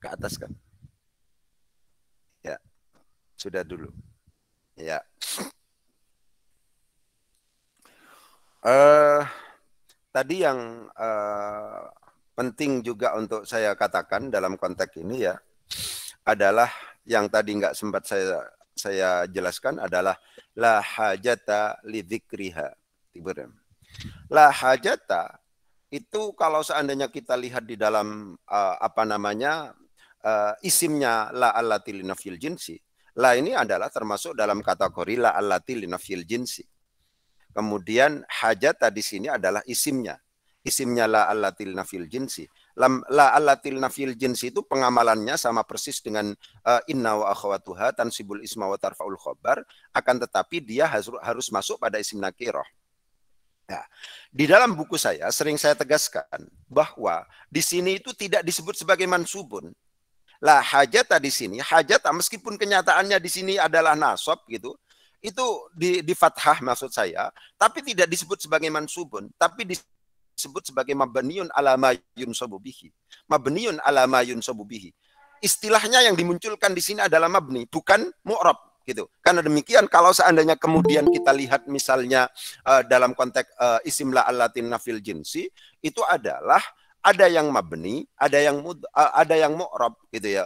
Ke atas kan? Ya. Sudah dulu. Ya. Uh, tadi yang uh, penting juga untuk saya katakan dalam konteks ini ya adalah yang tadi nggak sempat saya saya jelaskan adalah la hajata li dzikriha. La hajata itu kalau seandainya kita lihat di dalam uh, apa namanya uh, isimnya la allati linafil jinsi. La ini adalah termasuk dalam kategori la allati linafil jinsi. Kemudian hajat di sini adalah isimnya. Isimnya la allati linafil jinsi. Lam, la allatil linafil jinsi itu pengamalannya sama persis dengan uh, inna wa akhwatuha tansibul isma wa tarfaul khobar akan tetapi dia harus, harus masuk pada isim nakiroh Nah, di dalam buku saya sering saya tegaskan bahwa di sini itu tidak disebut sebagai mansubun. Lah hajat di sini, hajat meskipun kenyataannya di sini adalah nasab gitu, itu di, di fathah maksud saya, tapi tidak disebut sebagai mansubun, tapi disebut sebagai mabniun ala ma yunsabu bihi. Mabniun ala ma yunsabu Istilahnya yang dimunculkan di sini adalah mabni, bukan mu'rab gitu. Karena demikian kalau seandainya kemudian kita lihat misalnya uh, dalam konteks uh, eh, isimla alatin nafil jinsi itu adalah ada yang mabni, ada yang mud, uh, ada yang mu'rab gitu ya.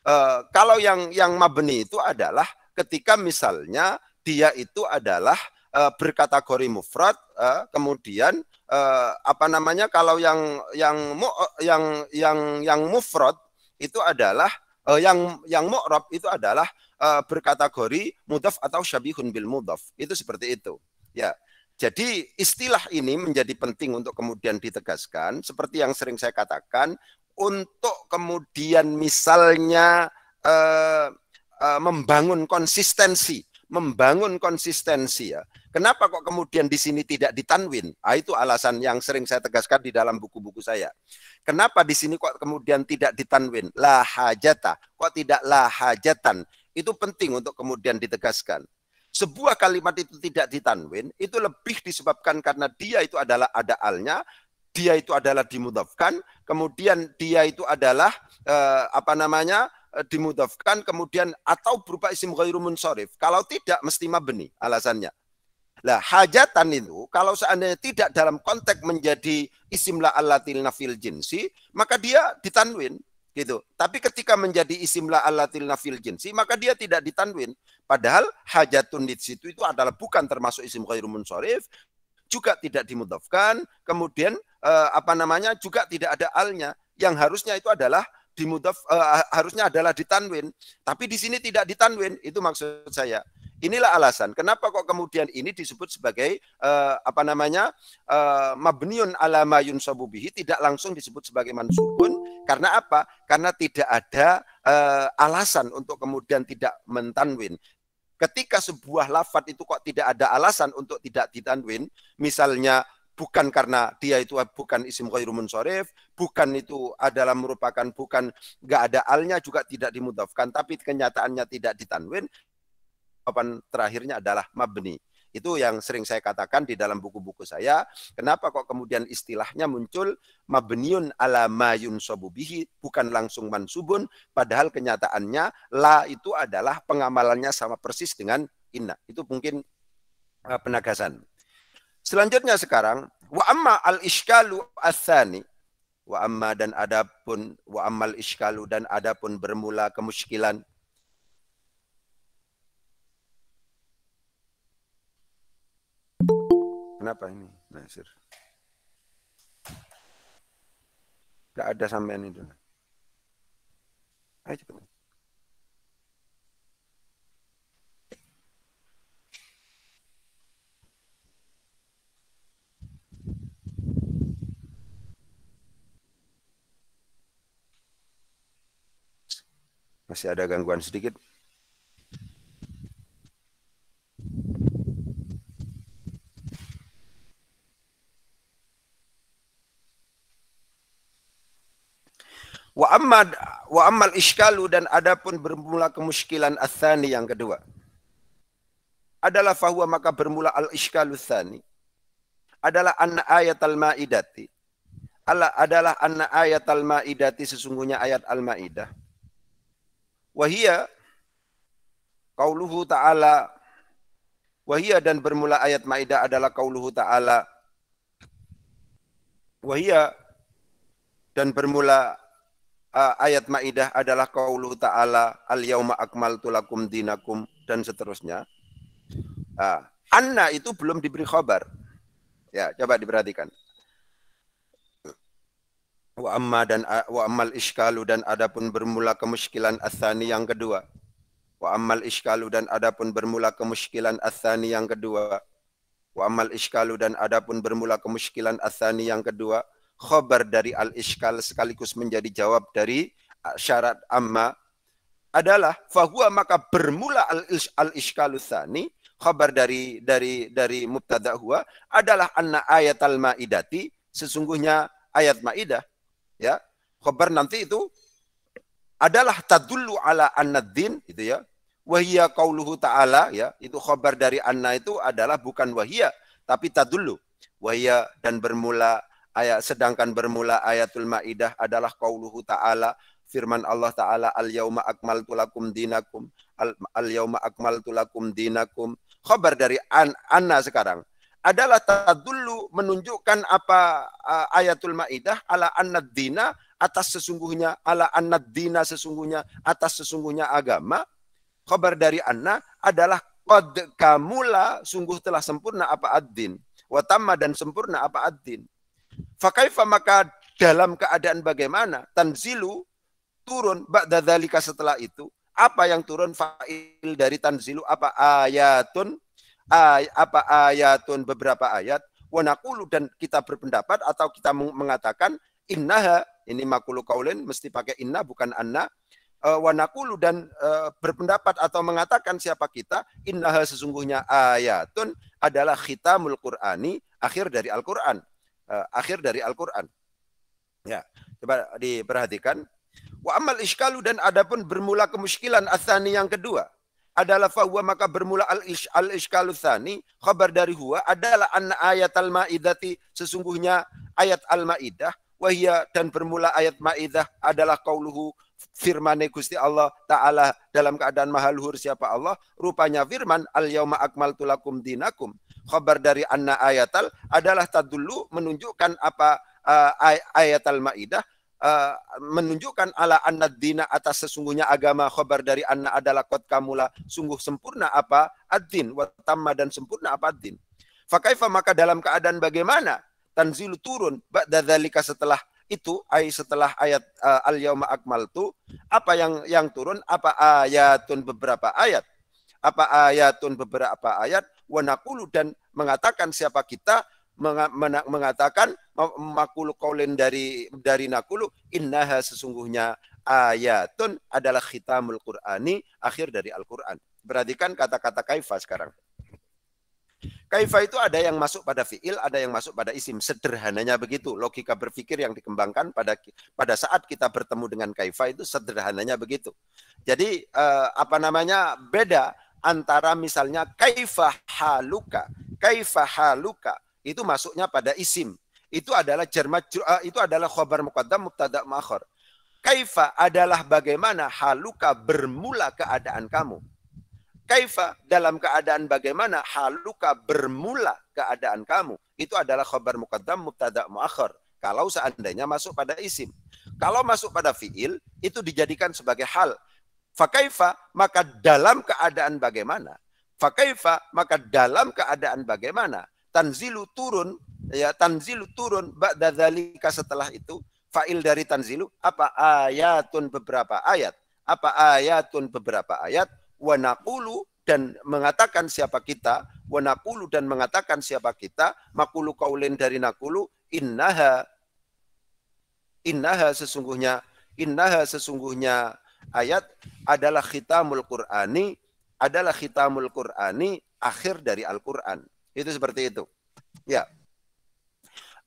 Uh, kalau yang yang mabni itu adalah ketika misalnya dia itu adalah uh, berkategori mufrad uh, kemudian uh, apa namanya kalau yang yang mu, yang yang yang mufrad itu adalah uh, yang yang mu'rab itu adalah uh, berkategori mudaf atau syabihun bil mudaf Itu seperti itu. Ya. Jadi istilah ini menjadi penting untuk kemudian ditegaskan seperti yang sering saya katakan untuk kemudian misalnya uh, uh, membangun konsistensi, membangun konsistensi ya. Kenapa kok kemudian di sini tidak ditanwin? Ah, itu alasan yang sering saya tegaskan di dalam buku-buku saya. Kenapa di sini kok kemudian tidak ditanwin? La hajata, kok tidak la hajatan? Itu penting untuk kemudian ditegaskan. Sebuah kalimat itu tidak ditanwin, itu lebih disebabkan karena dia itu adalah ada alnya, dia itu adalah dimudafkan, kemudian dia itu adalah eh, apa namanya? Eh, dimudafkan kemudian atau berupa isim ghairu munsorif. Kalau tidak mesti mabni alasannya. Lah hajatan itu kalau seandainya tidak dalam konteks menjadi isim la alatil nafil jinsi, maka dia ditanwin gitu. Tapi ketika menjadi isim la alatil nafil jinsi, maka dia tidak ditanwin. Padahal hajatun di situ itu adalah bukan termasuk isim ghairu munsorif, juga tidak dimudofkan. kemudian eh, apa namanya juga tidak ada alnya. Yang harusnya itu adalah dimudof eh, harusnya adalah ditanwin, tapi di sini tidak ditanwin, itu maksud saya. Inilah alasan kenapa kok kemudian ini disebut sebagai uh, apa namanya uh, mabniun ala mayun sabubihi tidak langsung disebut sebagai mansubun karena apa? Karena tidak ada eh, alasan untuk kemudian tidak mentanwin. Ketika sebuah lafat itu kok tidak ada alasan untuk tidak ditanwin, misalnya bukan karena dia itu bukan isim khairu munsharif, bukan itu adalah merupakan bukan nggak ada alnya juga tidak dimudafkan, tapi kenyataannya tidak ditanwin, jawaban terakhirnya adalah mabni itu yang sering saya katakan di dalam buku-buku saya. Kenapa kok kemudian istilahnya muncul mabniun ala mayun sobubihi, bukan langsung mansubun, padahal kenyataannya la itu adalah pengamalannya sama persis dengan inna. Itu mungkin eh, penegasan Selanjutnya sekarang wa amma al iskalu asani wa amma dan adapun wa amal iskalu dan adapun bermula kemuskilan Kenapa ini, Nasir? Tidak ada sampean itu. Ayo cepat. Masih ada gangguan sedikit. Wa amma wa amal iskalu dan adapun bermula kemuskilan asani yang kedua. Adalah fahuwa maka bermula al iskalu sani Adalah anna ayat al maidati. Adalah anna ayat al maidati sesungguhnya ayat al maidah. Wahia kauluhu ta'ala Wahia dan bermula ayat Maidah adalah kauluhu ta'ala Wahia dan bermula uh, ayat Maidah adalah qaulu ta'ala al yauma akmaltu lakum dinakum dan seterusnya. Uh, anna itu belum diberi khabar. Ya, coba diperhatikan. Wa amma dan wa ammal iskalu dan adapun bermula kemuskilan asani yang kedua. Wa ammal iskalu dan adapun bermula kemuskilan asani yang kedua. Wa ammal iskalu dan adapun bermula kemuskilan asani yang kedua khobar dari al ishkal sekaligus menjadi jawab dari ah, syarat amma adalah fahuwa maka bermula al ishkal tsani khabar dari dari dari mubtada huwa adalah anna ayat al-maidati sesungguhnya ayat maidah ya khabar nanti itu adalah tadullu ala anna din gitu ya wahia qauluhu ta'ala ya itu khabar dari anna itu adalah bukan wahia tapi tadullu wahia dan bermula Ayat sedangkan bermula ayatul Maidah adalah qauluhu ta'ala firman Allah taala al yauma akmaltu lakum dinakum al, al yauma akmaltu lakum dinakum khabar dari an, anna sekarang adalah tadullu menunjukkan apa uh, ayatul maidah ala anna dina atas sesungguhnya ala anna dina sesungguhnya atas sesungguhnya agama khabar dari anna adalah qad kamula sungguh telah sempurna apa ad-din wa tamma dan sempurna apa ad-din Fakaifa maka dalam keadaan bagaimana? Tanzilu turun ba'da setelah itu. Apa yang turun fa'il dari tanzilu apa ayatun ay, apa ayatun beberapa ayat wanakulu dan kita berpendapat atau kita mengatakan innaha ini makulu kaulin mesti pakai inna bukan anna eh, wanakulu dan eh, berpendapat atau mengatakan siapa kita innaha sesungguhnya ayatun adalah khitamul qur'ani akhir dari Al-Qur'an uh, akhir dari Al-Qur'an. Ya, coba diperhatikan. Wa amal iskalu dan adapun bermula kemuskilan asani yang kedua adalah fahuwa maka bermula al ish al iskalu sani kabar dari huwa adalah an ayat al maidati sesungguhnya ayat al maidah wahia dan bermula ayat maidah adalah kauluhu firmane Gusti Allah Ta'ala dalam keadaan maha luhur siapa Allah. Rupanya firman, Al-yawma akmaltu lakum dinakum. Khabar dari anna ayatal adalah tadulu menunjukkan apa uh, eh, ayat al-ma'idah. Uh, eh, menunjukkan ala anna dina atas sesungguhnya agama khabar dari anna adalah kot kamula sungguh sempurna apa ad-din watamma dan sempurna apa ad-din fakaifa maka dalam keadaan bagaimana tanzilu turun ba'da setelah itu ay setelah ayat uh, eh, al yauma akmaltu apa yang yang turun apa ayatun beberapa ayat apa ayatun beberapa ayat wanakulu dan mengatakan siapa kita mengatakan makulu kaulin dari dari nakulu innaha sesungguhnya ayatun adalah khitamul qur'ani akhir dari Al-Qur'an. Perhatikan kata-kata kaifah sekarang. Kaifa itu ada yang masuk pada fiil, ada yang masuk pada isim. Sederhananya begitu. Logika berpikir yang dikembangkan pada pada saat kita bertemu dengan kaifa itu sederhananya begitu. Jadi eh, apa namanya beda antara misalnya kaifa haluka, kaifa haluka itu masuknya pada isim. Itu adalah jerma eh, itu adalah khobar muqaddam mubtada makhor. Kaifa adalah bagaimana haluka bermula keadaan kamu. Kaifa dalam keadaan bagaimana haluka bermula keadaan kamu. Itu adalah khabar muqaddam mubtada muakhir. Kalau seandainya masuk pada isim. Kalau masuk pada fiil itu dijadikan sebagai hal. Fakaifa maka dalam keadaan bagaimana? Fakaifa maka dalam keadaan bagaimana? Tanzilu turun ya tanzilu turun ba'da dzalika setelah itu fa'il dari tanzilu apa ayatun beberapa ayat apa ayatun beberapa ayat wanakulu dan mengatakan siapa kita wanakulu dan mengatakan siapa kita makulu kaulin dari nakulu innaha innaha sesungguhnya innaha sesungguhnya ayat adalah khitamul qur'ani adalah khitamul qur'ani akhir dari Al-Qur'an itu seperti itu ya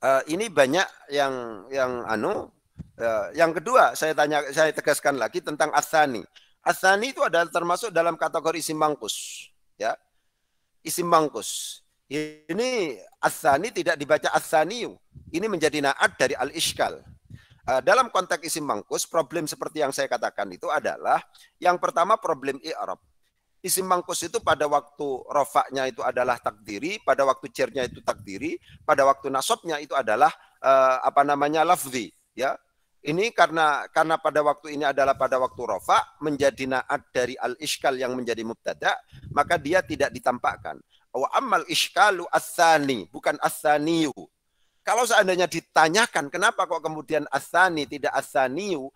uh, ini banyak yang yang anu uh, yang kedua saya tanya saya tegaskan lagi tentang asani Asani itu adalah termasuk dalam kategori isim mangkus. Ya. Isim mangkus. Ini asani tidak dibaca asaniu. Ini menjadi naat dari al-ishkal. Eh, dalam konteks isim mangkus, problem seperti yang saya katakan itu adalah yang pertama problem Arab. Isim mangkus itu pada waktu rofaknya itu adalah takdiri, pada waktu cernya itu takdiri, pada waktu nasobnya itu adalah eh, apa namanya lafzi, ya ini karena karena pada waktu ini adalah pada waktu rofa menjadi naat dari al iskal yang menjadi mubtada maka dia tidak ditampakkan wa amal iskalu asani bukan asaniu kalau seandainya ditanyakan kenapa kok kemudian asani tidak asaniu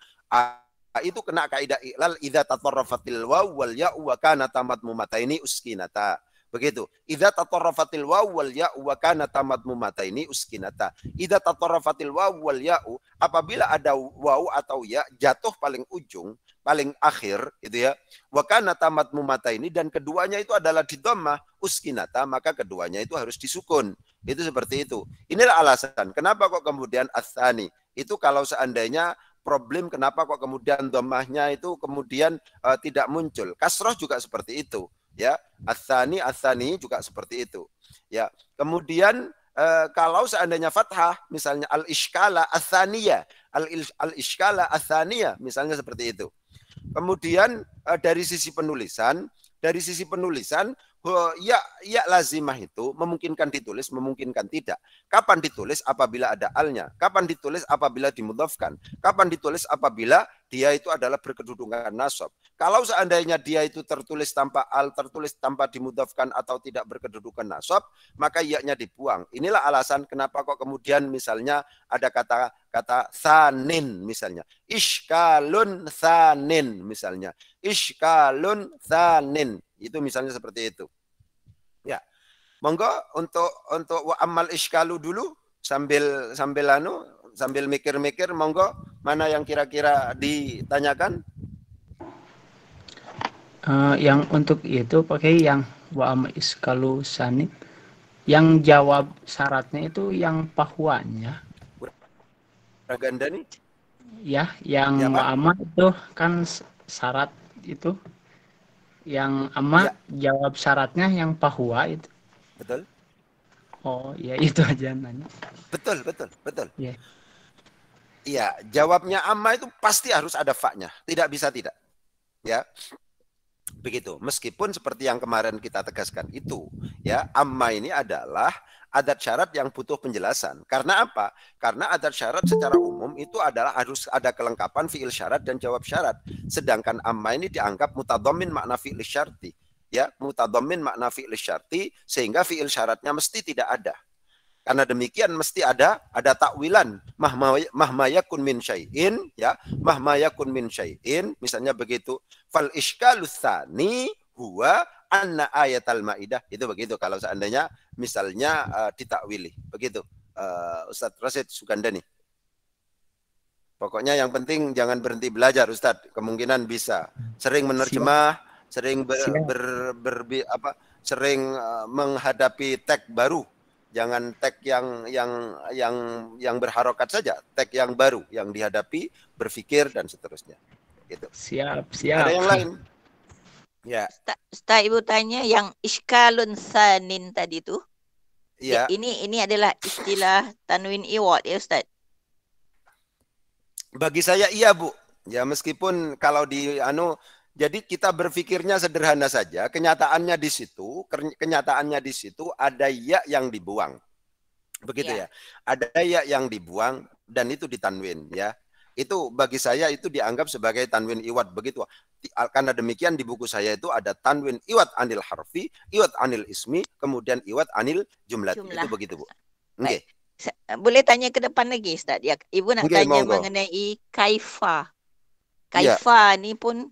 itu kena kaidah ilal idza tatarrafatil waw wal ya wa kana tamat mumata ini uskinata Begitu. Idza tatarrafatil waw wal ya wa kana tamat mumata ini uskinata. Idza tatarrafatil waw wal ya'u apabila ada waw atau ya jatuh paling ujung, paling akhir gitu ya. Wa kana tamat mumata ini dan keduanya itu adalah di domah uskinata maka keduanya itu harus disukun. Itu seperti itu. Inilah alasan kenapa kok kemudian asani itu kalau seandainya problem kenapa kok kemudian domahnya itu kemudian uh, tidak muncul. Kasroh juga seperti itu ya asani asani juga seperti itu ya kemudian e, kalau seandainya fathah misalnya al iskala asaniya al al iskala asaniya misalnya seperti itu kemudian e, dari sisi penulisan dari sisi penulisan ya ya lazimah itu memungkinkan ditulis, memungkinkan tidak. Kapan ditulis apabila ada alnya, kapan ditulis apabila dimudhafkan, kapan ditulis apabila dia itu adalah berkedudukan nasab, kalau seandainya dia itu tertulis tanpa al, tertulis tanpa dimudafkan atau tidak berkedudukan nasab, maka iaknya dibuang. Inilah alasan kenapa kok kemudian misalnya ada kata kata sanin misalnya. Ishkalun sanin misalnya. Ishkalun sanin. Itu misalnya seperti itu. Ya. Monggo untuk untuk wa amal ishkalu dulu sambil sambil anu sambil mikir-mikir monggo mana yang kira-kira ditanyakan uh, yang untuk itu pakai yang wa kalu sanit. yang jawab syaratnya itu yang pahuannya Raganda nih ya yang ya, ama itu kan syarat itu yang ama ya. jawab syaratnya yang pahua itu betul oh ya itu aja nanya betul betul betul iya yeah. iya jawabnya ama itu pasti harus ada faknya tidak bisa tidak ya begitu. Meskipun seperti yang kemarin kita tegaskan itu, ya amma ini adalah adat syarat yang butuh penjelasan. Karena apa? Karena adat syarat secara umum itu adalah harus ada kelengkapan fiil syarat dan jawab syarat. Sedangkan amma ini dianggap mutadomin makna fiil syarti. Ya, mutadomin makna fiil syarti sehingga fiil syaratnya mesti tidak ada. Karena demikian mesti ada ada takwilan kun min syai'in ya kun min syai'in misalnya begitu Fal iskalus tsani huwa anna ayat al-ma'idah itu begitu kalau seandainya misalnya uh, ditakwili begitu uh, eh, Ustaz Rasid Sugandani pokoknya yang penting jangan berhenti belajar Ustaz kemungkinan bisa sering menerjemah Siap. sering ber, Siap. ber, ber, ber apa sering uh, menghadapi tag baru jangan tag yang yang yang yang berharokat saja tag yang baru yang dihadapi berpikir dan seterusnya Gitu. Siap, siap. Ada yang lain? Ya. Setelah ibu tanya yang iskalun sanin tadi tuh. Ya. Ini ini adalah istilah tanwin iwat ya Ustaz. Bagi saya iya Bu. Ya meskipun kalau di anu jadi kita berpikirnya sederhana saja, kenyataannya di situ, kenyataannya di situ ada ya yang dibuang. Begitu ya. ya. Ada ya yang dibuang dan itu ditanwin ya. Itu bagi saya itu dianggap sebagai tanwin iwat begitu. Karena demikian di buku saya itu ada tanwin iwat anil harfi, iwat anil ismi, kemudian iwat anil jumlah. Itu begitu, Bu. Oke. Boleh tanya ke depan lagi, Ustaz? Ya, Ibu nak okay, tanya monggo. mengenai kaifa. Iya. Kaifa yeah. ni pun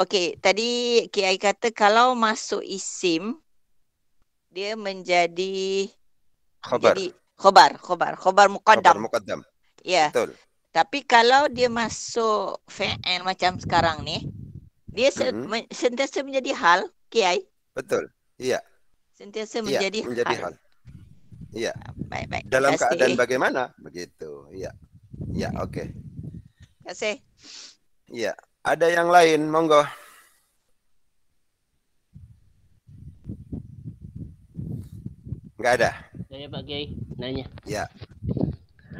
Okey, tadi Kiai kata kalau masuk isim dia menjadi khabar. Jadi khabar, khabar, khabar muqaddam. Ya. Betul. Tapi kalau dia masuk VN macam sekarang nih, dia mm-hmm. sentiasa menjadi hal, Kiai. Betul. Iya. Sentiasa iya, menjadi, menjadi hal. hal. Iya. Ah, baik-baik. Dalam Kasih. keadaan bagaimana? Begitu. Iya. Iya, oke. Okay. Kasih. Iya. Ada yang lain, monggo. Enggak ada. Saya Pak Kiai nanya. Ya.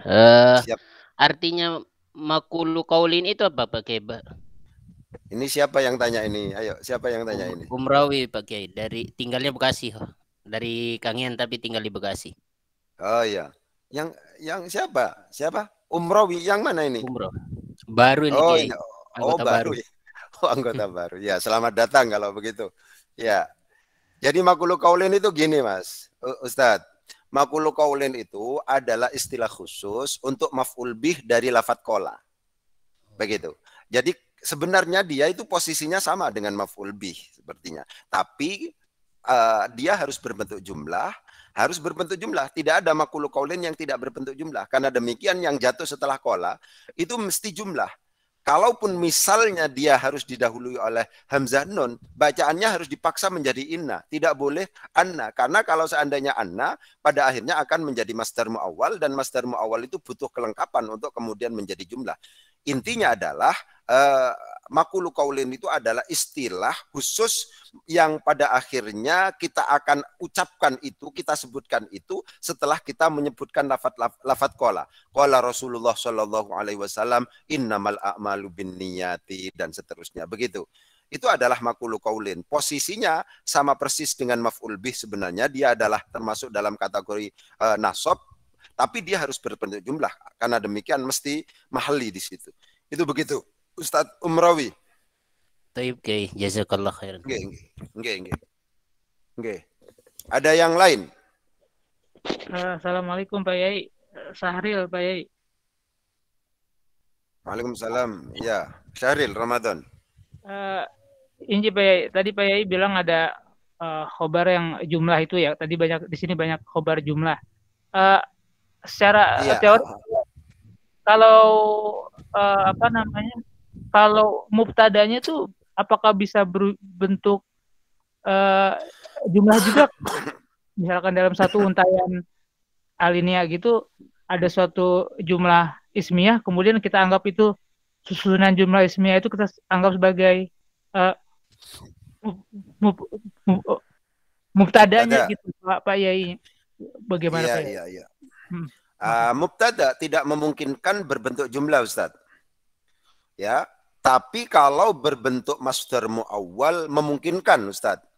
Uh, Siap artinya makulu kaulin itu apa Pak Keba? Ini siapa yang tanya ini? Ayo, siapa yang tanya um, ini? Umrawi Pak Kiai dari tinggalnya Bekasi. Dari kangen, tapi tinggal di Bekasi. Oh iya. Yang yang siapa? Siapa? Umrawi yang mana ini? Umroh. Baru ini oh, Iya. Oh, baru. baru. Ya. Oh, anggota baru. Ya, selamat datang kalau begitu. Ya. Jadi makulu kaulin itu gini, Mas. Ustadz, Makulu kaulin itu adalah istilah khusus untuk maf'ul bih dari lafat kola. Begitu. Jadi sebenarnya dia itu posisinya sama dengan maf'ul bih sepertinya. Tapi uh, dia harus berbentuk jumlah, harus berbentuk jumlah. Tidak ada makulu kaulin yang tidak berbentuk jumlah. Karena demikian yang jatuh setelah kola itu mesti jumlah. Kalaupun misalnya dia harus didahului oleh hamzah nun, bacaannya harus dipaksa menjadi inna, tidak boleh anna. Karena kalau seandainya anna, pada akhirnya akan menjadi master muawal dan master muawal itu butuh kelengkapan untuk kemudian menjadi jumlah. Intinya adalah eh, makulu kaulin itu adalah istilah khusus yang pada akhirnya kita akan ucapkan itu, kita sebutkan itu setelah kita menyebutkan lafat lafat kola. Kola Rasulullah Shallallahu Alaihi Wasallam innamal a'malu bin niyati dan seterusnya. Begitu itu adalah makulu kaulin. Posisinya sama persis dengan maf'ul bih sebenarnya. Dia adalah termasuk dalam kategori e, eh, nasob, tapi dia harus berbentuk jumlah. Karena demikian mesti mahali di situ. Itu begitu. Ustadz Umrawi. Taib nggih, jazakallah khairan. Nggih, nggih, nggih. Nggih. Ada yang lain? Assalamualaikum Pak Yai. Sahril Pak Yai. Waalaikumsalam. Ya, Syahril Ramadan. Uh, eh, Inji Pak Yai, tadi Pak Yai bilang ada uh, khobar yang jumlah itu ya. Tadi banyak di sini banyak khobar jumlah. Uh, secara ya. teori kalau uh, apa namanya kalau mubtadanya tuh apakah bisa berbentuk uh, jumlah juga misalkan dalam satu untayan alinea gitu ada suatu jumlah ismiyah kemudian kita anggap itu susunan jumlah ismiyah itu kita anggap sebagai uh, eh, mubtadanya gitu Pak Pak Yai bagaimana iya, Pak Yai? Iya, iya. Uh, mubtada tidak memungkinkan berbentuk jumlah Ustaz. Ya, tapi kalau berbentuk masdar muawwal memungkinkan Ustadz.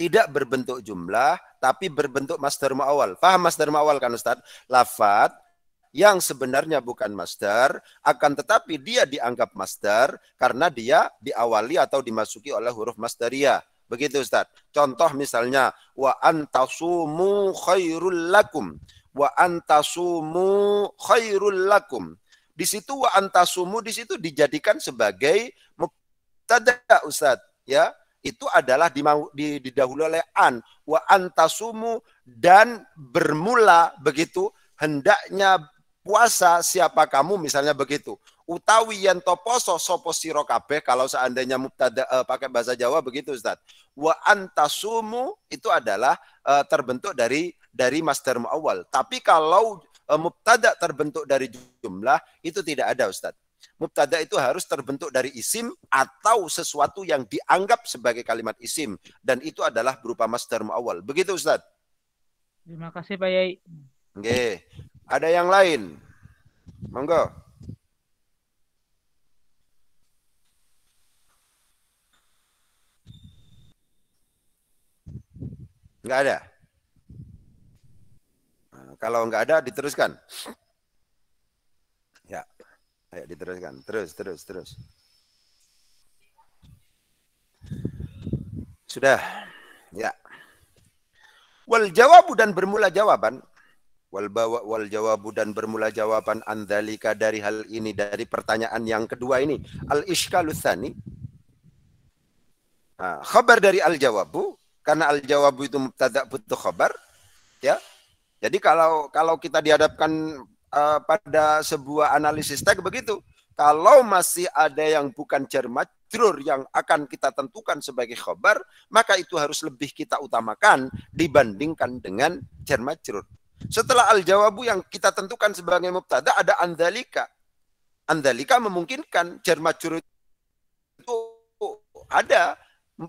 Tidak berbentuk jumlah, tapi berbentuk masdar muawwal. Faham masdar muawwal kan Ustadz? Lafat yang sebenarnya bukan masdar akan tetapi dia dianggap masdar karena dia diawali atau dimasuki oleh huruf masdariyah. Begitu Ustaz. Contoh misalnya wa antasumu khairul lakum wa antasumu khairul lakum. Di situ wa antasumu di situ dijadikan sebagai mubtada Ustaz, ya. Itu adalah di didahului oleh an wa antasumu dan bermula begitu hendaknya puasa siapa kamu misalnya begitu utawi yang toposo sopo siro kabeh kalau seandainya mubtada uh, pakai bahasa Jawa begitu ustad Wa antasumu itu adalah uh, terbentuk dari dari master awal. Tapi kalau Eh, mubtada terbentuk dari jumlah itu tidak ada Ustaz. Mubtada itu harus terbentuk dari isim atau sesuatu yang dianggap sebagai kalimat isim dan itu adalah berupa masdar awal. Begitu Ustaz. Terima kasih Pak Yai. Oke. Ada yang lain? Monggo. Enggak ada. Kalau nggak ada diteruskan. Ya, ayo diteruskan. Terus, terus, terus. Sudah. Ya. Wal jawabu dan bermula jawaban. Wal bawa wal jawabu dan bermula jawaban andalika dari hal ini dari pertanyaan yang kedua ini. Al iskalusani. Nah, khabar dari al jawabu karena al jawabu itu mubtada butuh khabar ya jadi kalau kalau kita dihadapkan uh, pada sebuah analisis tag begitu, kalau masih ada yang bukan cermat drur yang akan kita tentukan sebagai khobar, maka itu harus lebih kita utamakan dibandingkan dengan cermat drur. Setelah al-jawabu yang kita tentukan sebagai mubtada ada andalika. Andalika memungkinkan cermat drur itu ada,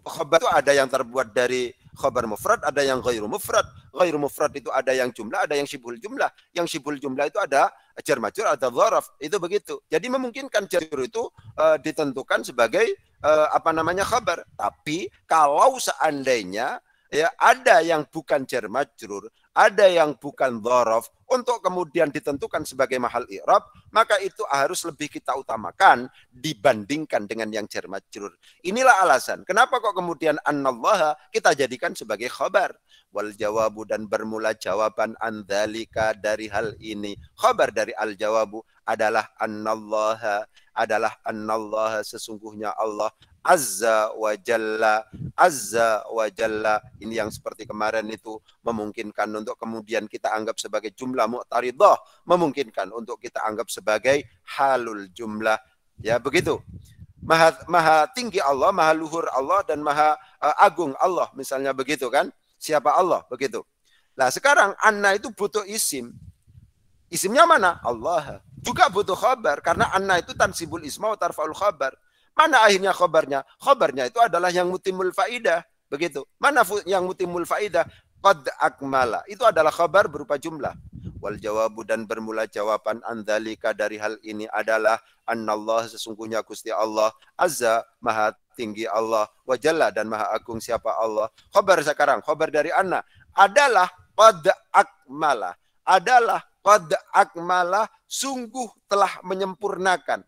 khobar itu ada yang terbuat dari khobar mufrad, ada yang ghairu mufrad. Ghairu mufrad itu ada yang jumlah, ada yang sibul jumlah. Yang sibul jumlah itu ada jar majur, ada dzaraf. Itu begitu. Jadi memungkinkan jar itu uh, ditentukan sebagai uh, apa namanya khabar. Tapi kalau seandainya ya ada yang bukan jar majrur, ada yang bukan dzaraf, untuk kemudian ditentukan sebagai mahal i'rab, maka itu harus lebih kita utamakan dibandingkan dengan yang jar majrur. Inilah alasan kenapa kok kemudian annallaha kita jadikan sebagai khabar wal jawabu dan bermula jawaban andalika dari hal ini. Khabar dari al jawabu adalah annallaha adalah annallaha sesungguhnya Allah azza wa jalla azza wa jalla ini yang seperti kemarin itu memungkinkan untuk kemudian kita anggap sebagai jumlah jumlah mu'taridah memungkinkan untuk kita anggap sebagai halul jumlah. Ya, begitu. Maha, maha tinggi Allah, maha luhur Allah dan maha uh, agung Allah misalnya begitu kan? Siapa Allah begitu. Nah, sekarang anna itu butuh isim. Isimnya mana? Allah. Juga butuh khabar karena anna itu tansibul isma wa tarfaul khabar. Mana akhirnya khabarnya? Khabarnya itu adalah yang mutimul faidah, begitu. Mana yang mutimul faidah? Qad akmala. Itu adalah khabar berupa jumlah. Wal jawabu dan bermula jawaban andalika dari hal ini adalah annallah sesungguhnya Gusti Allah azza maha tinggi Allah wajalla dan maha agung siapa Allah. Khobar sekarang, khobar dari anna adalah qad akmala. Adalah qad akmala sungguh telah menyempurnakan.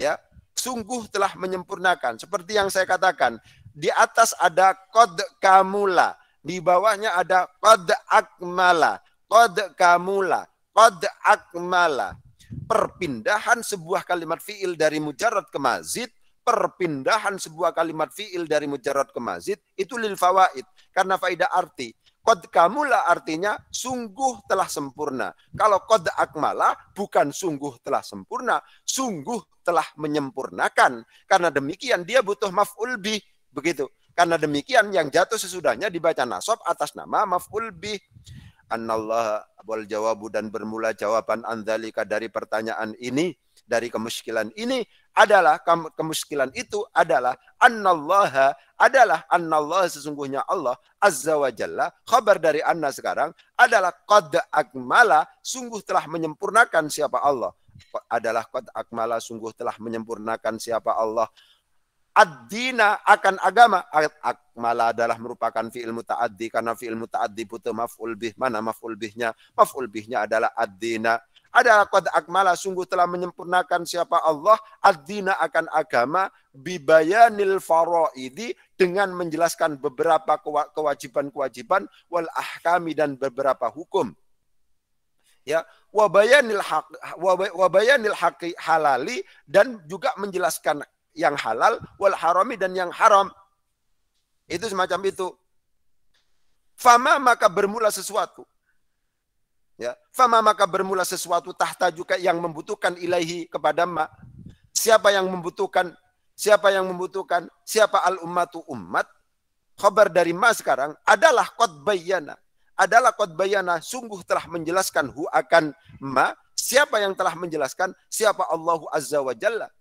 Ya, sungguh telah menyempurnakan. Seperti yang saya katakan, di atas ada qad kamula, di bawahnya ada qad akmala. Qad kamula, qad akmala. Perpindahan sebuah kalimat fi'il dari mujarad ke mazid, perpindahan sebuah kalimat fi'il dari mujarad ke mazid, itu lil fawaid. Karena faidah arti. Qad kamula artinya sungguh telah sempurna. Kalau qad akmala bukan sungguh telah sempurna, sungguh telah menyempurnakan. Karena demikian dia butuh maf'ul bih. Begitu. Karena demikian yang jatuh sesudahnya dibaca nasab atas nama maf'ul bih. Anallah wal jawabu dan bermula jawaban andalika dari pertanyaan ini dari kemuskilan ini adalah kemuskilan itu adalah Anallah adalah Anallah sesungguhnya Allah azza wa jalla kabar dari anna sekarang adalah qad akmala sungguh telah menyempurnakan siapa Allah adalah qad akmala sungguh telah menyempurnakan siapa Allah ad-dina akan agama akmala adalah merupakan fi'il muta'addi karena fi'il muta'addi butuh maf'ul bih mana maf'ul bihnya maf'ul bihnya adalah ad-dina adalah qad akmala sungguh telah menyempurnakan siapa Allah ad-dina akan agama bibayanil faraidi dengan menjelaskan beberapa kewajiban-kewajiban wal ahkami dan beberapa hukum ya wabayanil hak wabayanil hakik halali dan juga menjelaskan yang halal wal harami dan yang haram. Itu semacam itu. Fama maka bermula sesuatu. Ya, fama maka bermula sesuatu tahta juga yang membutuhkan ilahi kepada ma. Siapa yang membutuhkan? Siapa yang membutuhkan? Siapa al ummatu ummat? Khabar dari ma sekarang adalah qad bayyana. Adalah qad bayyana sungguh telah menjelaskan hu akan ma. Siapa yang telah menjelaskan? Siapa Allahu Azza wa Jalla.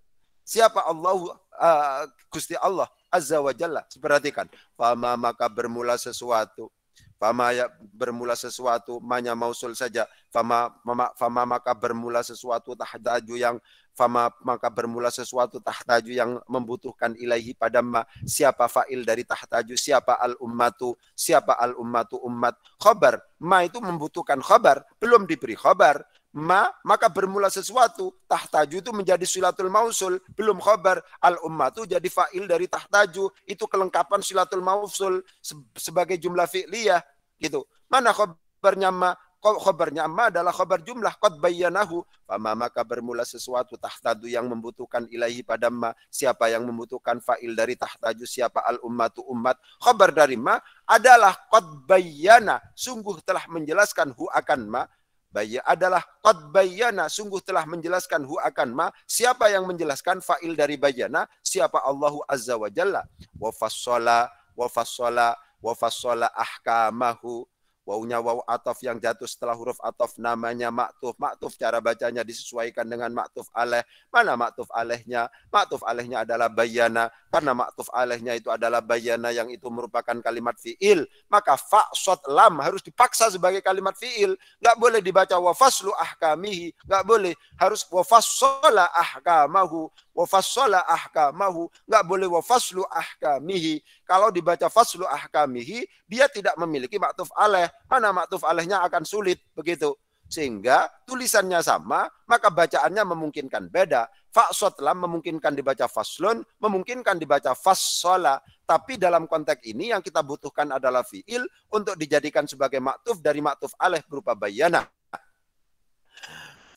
Siapa Allah uh, eh, Gusti Allah Azza wa Jalla. Perhatikan, fama maka bermula sesuatu. Fama ya, bermula sesuatu, manya mausul saja. Fama, mama, fama maka bermula sesuatu tahtaju yang fama maka bermula sesuatu tahtaju yang membutuhkan ilahi pada ma. Siapa fa'il dari tahtaju? Siapa al-ummatu? Siapa al-ummatu ummat? khabar Ma itu membutuhkan khabar Belum diberi khabar ma maka bermula sesuatu tahtaju itu menjadi silatul mausul belum khobar al ummatu jadi fa'il dari tahtaju itu kelengkapan silatul mausul sebagai jumlah fi'liyah gitu mana khobarnya ma khobarnya ma adalah khobar jumlah qad bayyanahu ma maka bermula sesuatu tahtaju yang membutuhkan ilahi pada ma siapa yang membutuhkan fa'il dari tahtaju siapa al ummatu ummat khobar dari ma adalah qad bayyana sungguh telah menjelaskan hu akan ma Bayi adalah qad bayyana sungguh telah menjelaskan hu akan ma siapa yang menjelaskan fa'il dari bayyana siapa Allahu azza wa jalla wa fassala wa fassala wa fassala ahkamahu Wawunya waw atof yang jatuh setelah huruf atof namanya maktuf. Maktuf cara bacanya disesuaikan dengan maktuf aleh. Mana maktuf alehnya? Maktuf alehnya adalah bayana. Karena maktuf alehnya itu adalah bayana yang itu merupakan kalimat fi'il. Maka fa, lam harus dipaksa sebagai kalimat fi'il. Nggak boleh dibaca wafaslu ahkamihi. Nggak boleh. Harus wafassola ahkamahu. Wafassola ahkamahu. Nggak boleh wafaslu ahkamihi. Kalau dibaca faslu ahkamihi, dia tidak memiliki maktuf aleh mana maktuf alehnya akan sulit begitu. Sehingga tulisannya sama, maka bacaannya memungkinkan beda. Faksot lam memungkinkan dibaca faslun, memungkinkan dibaca fasola Tapi dalam konteks ini yang kita butuhkan adalah fi'il untuk dijadikan sebagai maktuf dari maktuf aleh berupa bayana.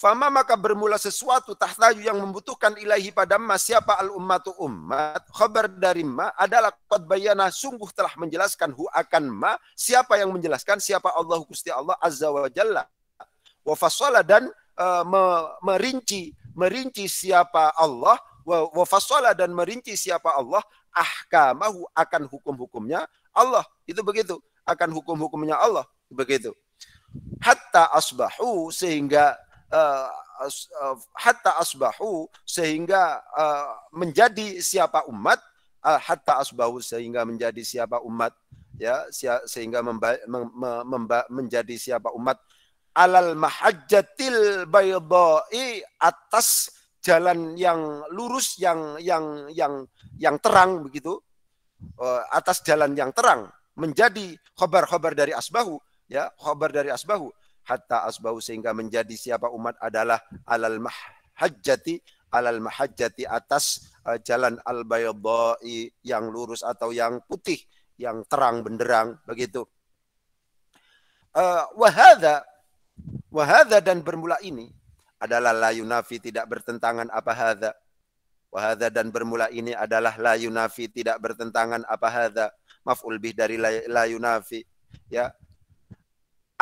Fama maka bermula sesuatu tahtaju yang membutuhkan ilahi pada ma siapa al ummatu ummat. Khabar dari ma adalah qad bayana sungguh telah menjelaskan hu akan ma. Siapa yang menjelaskan siapa Allah Gusti Allah Azza wa Jalla. Wa fasala dan uh, merinci merinci siapa Allah wa fasala dan merinci siapa Allah ahkamahu akan hukum-hukumnya Allah. Itu begitu. Akan hukum-hukumnya Allah. Begitu. Hatta asbahu sehingga Eh, eh, hatta asbahu sehingga eh, menjadi siapa umat hatta asbahu sehingga menjadi siapa umat ya sehingga menjadi siapa umat alal mahajjatil baydai atas jalan yang lurus yang yang yang yang terang begitu atas jalan yang terang menjadi khobar-khobar dari asbahu ya khobar dari asbahu hatta asbahu sehingga menjadi siapa umat adalah alal mahajjati alal mahajjati atas uh, jalan al baydai yang lurus atau yang putih yang terang benderang begitu uh, eh, wahada wahada dan bermula ini adalah la yunafi tidak bertentangan apa hadza wahada dan bermula ini adalah la yunafi tidak bertentangan apa hadza maf'ul bih dari layu la ya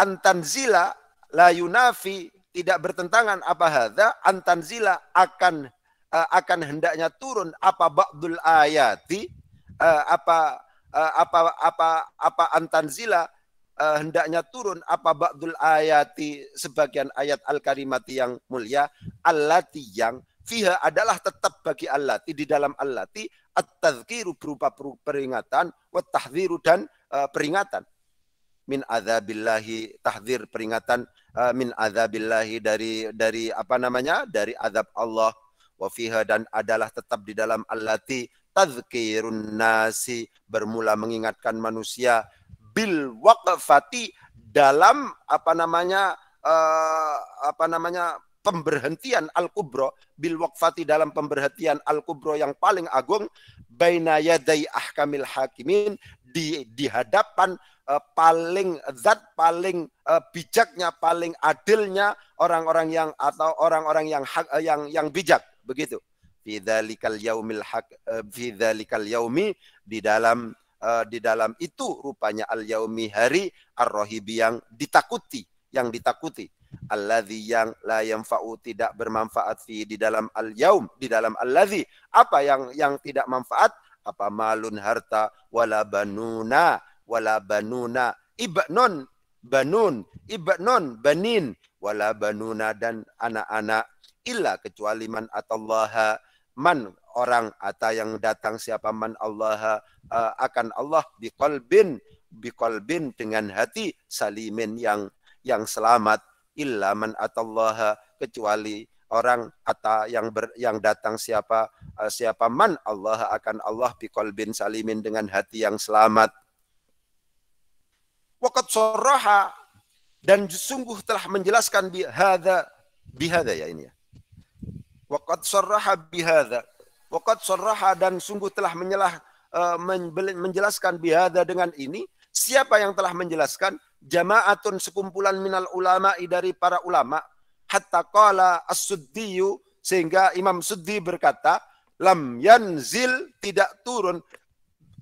antanzila la yunafi tidak bertentangan apa hadza antanzila akan uh, akan hendaknya turun apa ba'dul ayati uh, apa uh, apa apa apa antanzila uh, hendaknya turun apa ba'dul ayati sebagian ayat al-karimati yang mulia allati yang fiha adalah tetap bagi allati di dalam allati at-tadhkiru berupa peringatan wa tahdziru dan uh, peringatan min azabillahi tahzir peringatan uh, min azabillahi dari dari apa namanya dari azab Allah wa fiha dan adalah tetap di dalam allati tazkirun nasi bermula mengingatkan manusia bil waqfati dalam apa namanya uh, apa namanya pemberhentian al-kubro bil waqfati dalam pemberhentian al-kubro yang paling agung baina yadai ahkamil hakimin di di hadapan uh, paling zat paling uh, bijaknya paling adilnya orang-orang yang atau orang-orang yang hak, uh, yang yang bijak begitu fidalikal yaumil hak uh, yaumi di dalam uh, di dalam itu rupanya al yaumi hari ar-rahibi yang ditakuti yang ditakuti alladzi yang la fau tidak bermanfaat fi di dalam al yaum di dalam alladzi apa yang yang tidak manfaat apa malun harta wala banuna wala banuna ibnun banun non banin wala banuna dan anak-anak illa kecuali man atallaha man orang ata yang datang siapa man Allah eh, akan Allah biqalbin biqalbin dengan hati salimin yang yang selamat illa man atallaha kecuali orang atau yang ber, yang datang siapa eh, siapa man Allah akan Allah biqol bin salimin dengan hati yang selamat. Wakat soroha dan sungguh telah menjelaskan bihada bihada ya ini ya. Wakat soroha bihada. Wakat soroha dan sungguh telah menyelah, eh, menjelaskan bihada dengan ini. Siapa yang telah menjelaskan? Jamaatun sekumpulan minal ulama dari para ulama hatta qala as sehingga Imam Suddi berkata lam yanzil tidak turun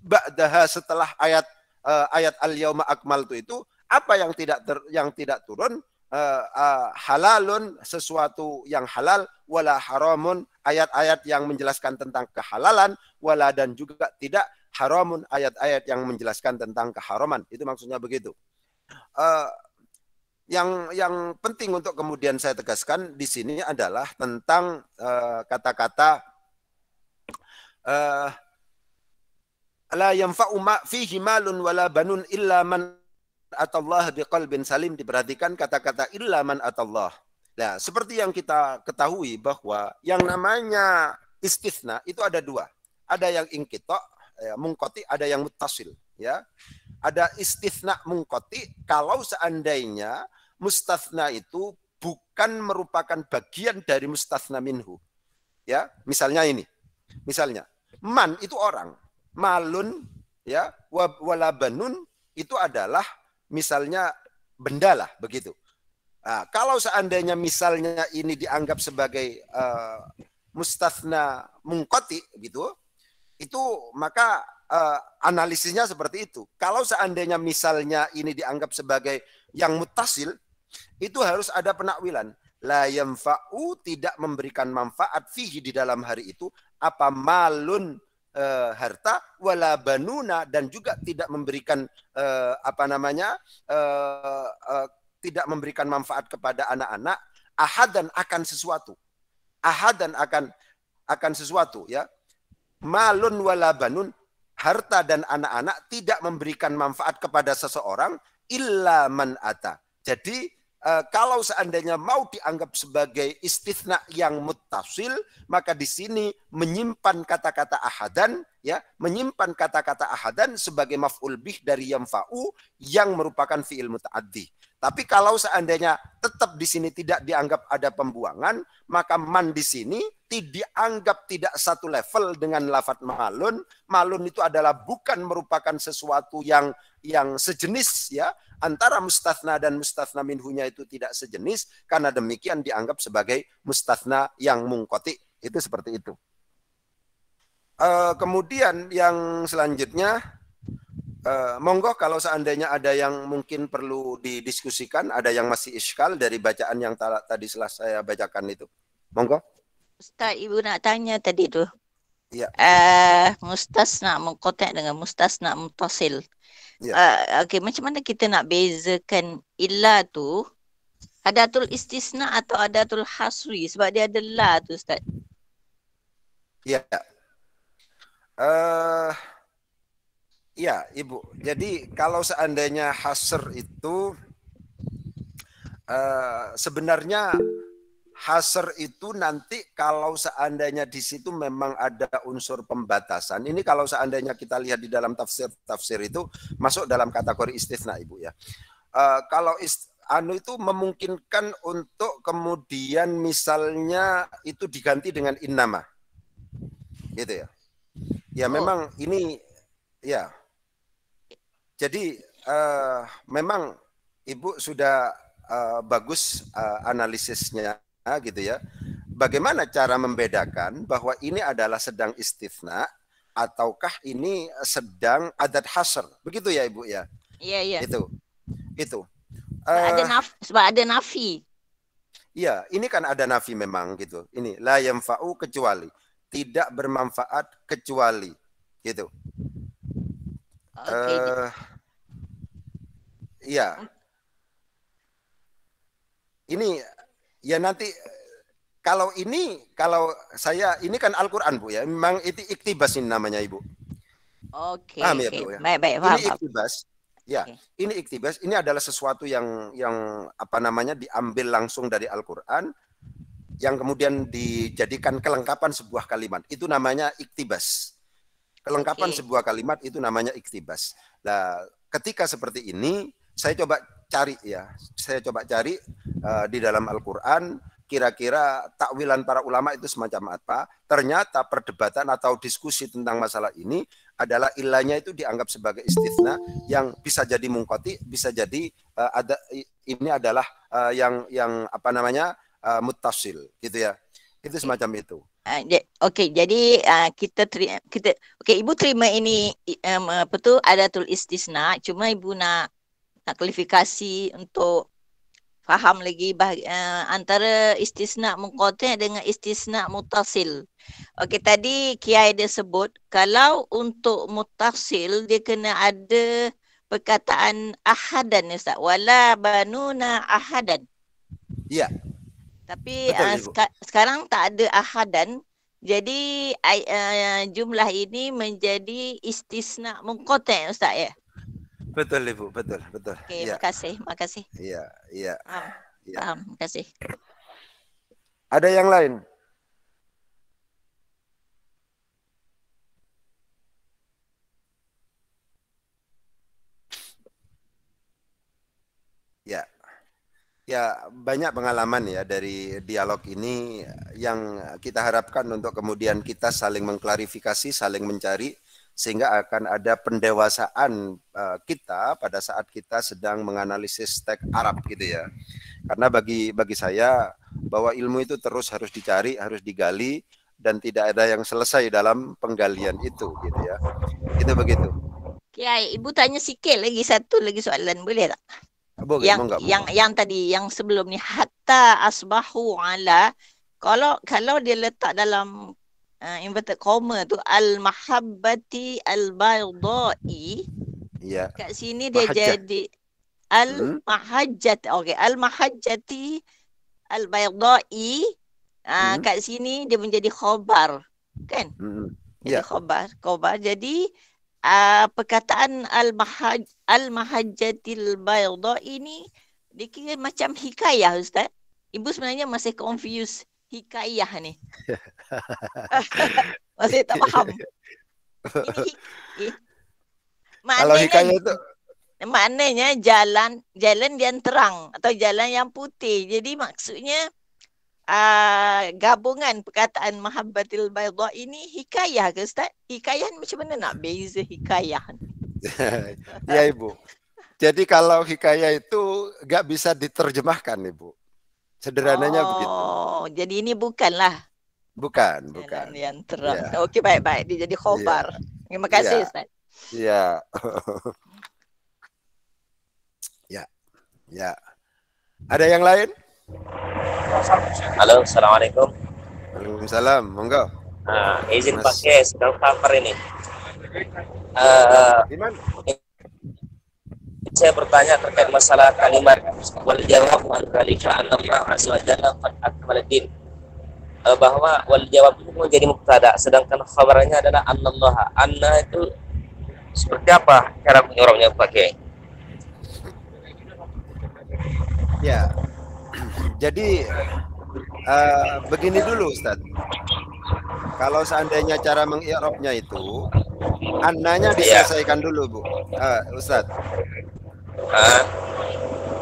ba'daha setelah ayat uh, ayat al-yauma akmaltu itu apa yang tidak ter, yang tidak turun uh, uh, halalun sesuatu yang halal wala haramun ayat-ayat yang menjelaskan tentang kehalalan wala dan juga tidak haramun ayat-ayat yang menjelaskan tentang keharaman itu maksudnya begitu uh, yang yang penting untuk kemudian saya tegaskan di sini adalah tentang eh, kata-kata uh, la yanfa'u fihi malun wala banun illa man atallah biqalbin salim diperhatikan kata-kata illa man atallah. Nah, seperti yang kita ketahui bahwa yang namanya istisna itu ada dua. Ada yang ingkito, ya, mungkoti, ada yang mutasil. Ya, ada istisna mungkoti kalau seandainya mustathna itu bukan merupakan bagian dari mustathna minhu. Ya, misalnya ini. Misalnya, man itu orang, malun ya, walabanun itu adalah misalnya benda lah begitu. Nah, kalau seandainya misalnya ini dianggap sebagai uh, eh, mustathna mungkoti gitu, itu maka uh, analisisnya seperti itu. Kalau seandainya misalnya ini dianggap sebagai yang mutasil, itu harus ada penakwilan. La yamfa'u tidak memberikan manfaat fihi di dalam hari itu apa malun e, harta wala banuna dan juga tidak memberikan e, apa namanya e, e, tidak memberikan manfaat kepada anak-anak ahad dan akan sesuatu ahad dan akan akan sesuatu ya malun wala banun harta dan anak-anak tidak memberikan manfaat kepada seseorang illa man ata. Jadi Eh, kalau seandainya mau dianggap sebagai istisna yang mutasil, maka di sini menyimpan kata-kata ahadan, ya, menyimpan kata-kata ahadan sebagai maf'ul bih dari yamfa'u yang merupakan fi'il muta'addi. Tapi kalau seandainya tetap di sini tidak dianggap ada pembuangan, maka man di sini dianggap tidak satu level dengan lafat malun. Malun itu adalah bukan merupakan sesuatu yang yang sejenis ya, antara mustathna dan mustathna minhunya itu tidak sejenis karena demikian dianggap sebagai mustathna yang mungkoti itu seperti itu. Uh, kemudian yang selanjutnya uh, monggo kalau seandainya ada yang mungkin perlu didiskusikan, ada yang masih iskal dari bacaan yang tadi setelah saya bacakan itu. Monggo. Ustaz, Ibu nak tanya tadi tuh. Ya. Uh, eh, mustasna mengkotek dengan mustasna mutasil. yeah. uh, ah, okay macam mana kita nak bezakan illah tu Ada tul istisna atau ada tul hasri sebab dia ada la tu ustaz ya yeah. uh, ya ibu jadi kalau seandainya hasr itu uh, sebenarnya Hasr itu nanti kalau seandainya di situ memang ada unsur pembatasan. Ini kalau seandainya kita lihat di dalam tafsir-tafsir itu masuk dalam kategori istisna Ibu ya. Uh, kalau ist, anu itu memungkinkan untuk kemudian misalnya itu diganti dengan innama. Gitu ya. Ya oh. memang ini ya. Jadi uh, memang Ibu sudah uh, bagus uh, analisisnya gitu ya. Bagaimana cara membedakan bahwa ini adalah sedang istifna ataukah ini sedang adat hasr? Begitu ya Ibu ya? Iya, iya. Itu. Itu. Ada eh, ada nafi. Iya, ini kan ada nafi memang gitu. Ini la yamfa'u kecuali tidak bermanfaat kecuali gitu. Oke. Okay, uh, gitu. Eh, iya. Ini ya nanti kalau ini kalau saya ini kan Al-Qur'an Bu ya. Memang itu iktibas ini namanya Ibu. Oke. Okay, ya okay. ya. Baik, baik, Ini iktibas. Ya, okay. ini iktibas ini adalah sesuatu yang yang apa namanya diambil langsung dari Al-Qur'an yang kemudian dijadikan kelengkapan sebuah kalimat. Itu namanya iktibas. Kelengkapan okay. sebuah kalimat itu namanya iktibas. Nah, ketika seperti ini saya coba cari ya, saya coba cari uh, di dalam Al-Quran kira-kira takwilan para ulama itu semacam apa. Ternyata perdebatan atau diskusi tentang masalah ini adalah ilahnya itu dianggap sebagai istitna yang bisa jadi mungkoti, bisa jadi uh, ada ini adalah uh, yang yang apa namanya uh, mutasil gitu ya. Itu semacam itu. Oke, okay, jadi uh, kita kita oke okay, ibu terima ini um, apa tuh ada tul istisna, cuma ibu nak nak kualifikasi untuk faham lagi bah, uh, antara istisna muqati' dengan istisna mutasil. Okey tadi kiai dia sebut kalau untuk mutasil dia kena ada perkataan ahadan ustaz wala banuna ahadan. Ya. Tapi Betul, uh, seka- sekarang tak ada ahadan jadi uh, jumlah ini menjadi istisna muqati' ustaz ya. Yeah? Betul Ibu, betul, betul. Oke, okay, ya. makasih, makasih. Iya, iya. ya. makasih. Ada yang lain? Ya. Ya, banyak pengalaman ya dari dialog ini yang kita harapkan untuk kemudian kita saling mengklarifikasi, saling mencari sehingga akan ada pendewasaan uh, kita pada saat kita sedang menganalisis teks Arab gitu ya. Karena bagi bagi saya bahwa ilmu itu terus harus dicari, harus digali dan tidak ada yang selesai dalam penggalian itu gitu ya. Itu begitu. Kiai, Ibu tanya sikit lagi satu lagi soalan boleh tak? Boleh, yang enggak, yang enggak. yang tadi yang sebelum ni hatta asbahu ala kalau kalau dia letak dalam uh, ah, inverted comma tu al-mahabbati al-baydai. Ya. Kat sini dia Mahajat. jadi al-mahajjati. Okey, al-mahajjati al-baydai. Uh, hmm. kat sini dia menjadi khabar. Kan? Hmm, hmm. Jadi ya. khabar, khabar. Jadi uh, perkataan al-mahaj al-mahajjatil baydai ini dikira macam hikayah ustaz. Ibu sebenarnya masih confuse hikayah ni. Masih tak faham. Ini eh. Kalau hikayah tu maknanya jalan jalan yang terang atau jalan yang putih. Jadi maksudnya uh, gabungan perkataan mahabbatil baydha ini hikayah ke ustaz? Hikayah macam mana nak beza hikayah? ya ibu. Jadi kalau hikayah itu enggak bisa diterjemahkan ibu. Sederhananya oh, begitu. Oh, jadi ini bukanlah bukan, bukan. Jalan yang terang. Yeah. Oke, baik-baik. Dia jadi iya. khobar. Yeah. Terima kasih, yeah. Ustaz. Iya. ya. Ya. Ada yang lain? Halo, Assalamualaikum. Waalaikumsalam. Monggo. Nah, izin pakai sedang cover ini. Uh, eh, Gimana? saya bertanya terkait masalah kalimat wal jawab wal dalika Allah azza wa jalla qad eh, bahwa wal jawab itu menjadi mubtada sedangkan khabarnya adalah Allah anna itu seperti apa cara menyorongnya pakai ya jadi uh, begini dulu Ustaz kalau seandainya cara mengiropnya itu annanya iya. diselesaikan dulu Bu uh, Ustaz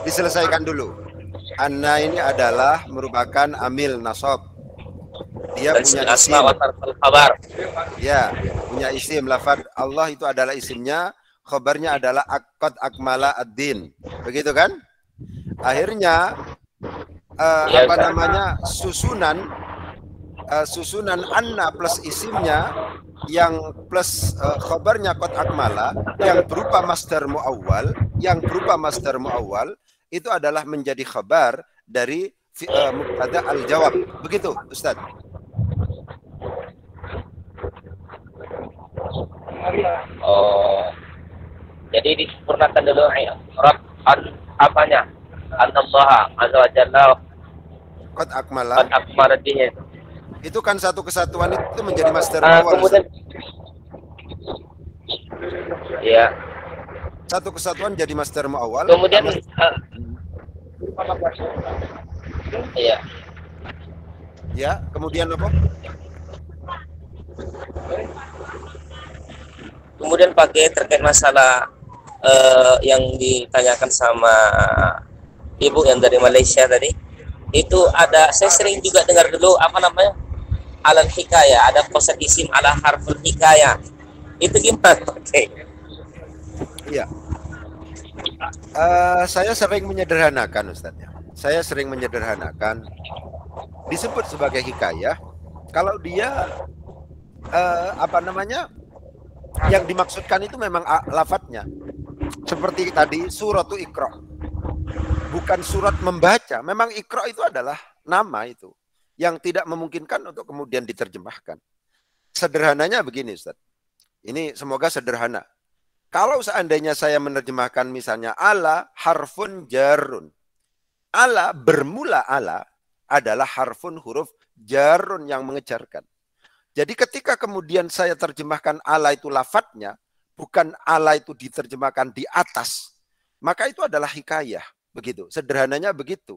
Diselesaikan dulu. Anna ini adalah merupakan amil nasob. Dia Dan punya isim. Khabar. Ya, punya isim. Lafad Allah itu adalah isimnya. Khabarnya adalah akad akmala ad-din. Begitu kan? Akhirnya, uh, ya, apa namanya, susunan uh, susunan anna plus isimnya yang plus uh, khobarnya kot akmala yang berupa master muawwal yang berupa master muawwal itu adalah menjadi khobar dari uh, mubtada al jawab begitu Ustaz Oh jadi disempurnakan dulu rab an apanya an Allah azza wajalla kot qad akmala qad akmala itu kan satu kesatuan itu menjadi master uh, power. Kemudian, ya. Satu kesatuan jadi master awal. Kemudian, uh, ya. Ya, kemudian apa? Kemudian pakai terkait masalah uh, yang ditanyakan sama ibu yang dari Malaysia tadi, itu ada saya sering juga dengar dulu apa namanya alal hikayah, ada koset isim ala harful hikayah. Itu gimana? Oke. Okay. Iya. Uh, saya sering menyederhanakan Ustaz ya. Saya sering menyederhanakan disebut sebagai Hikaya. kalau dia uh, apa namanya yang dimaksudkan itu memang lafadznya seperti tadi surat ikro bukan surat membaca memang ikro itu adalah nama itu yang tidak memungkinkan untuk kemudian diterjemahkan. Sederhananya begini Ustaz. Ini semoga sederhana. Kalau seandainya saya menerjemahkan misalnya ala harfun jarun. Ala bermula ala adalah harfun huruf jarun yang mengejarkan. Jadi ketika kemudian saya terjemahkan ala itu lafadnya bukan ala itu diterjemahkan di atas, maka itu adalah hikayah. Begitu, sederhananya begitu.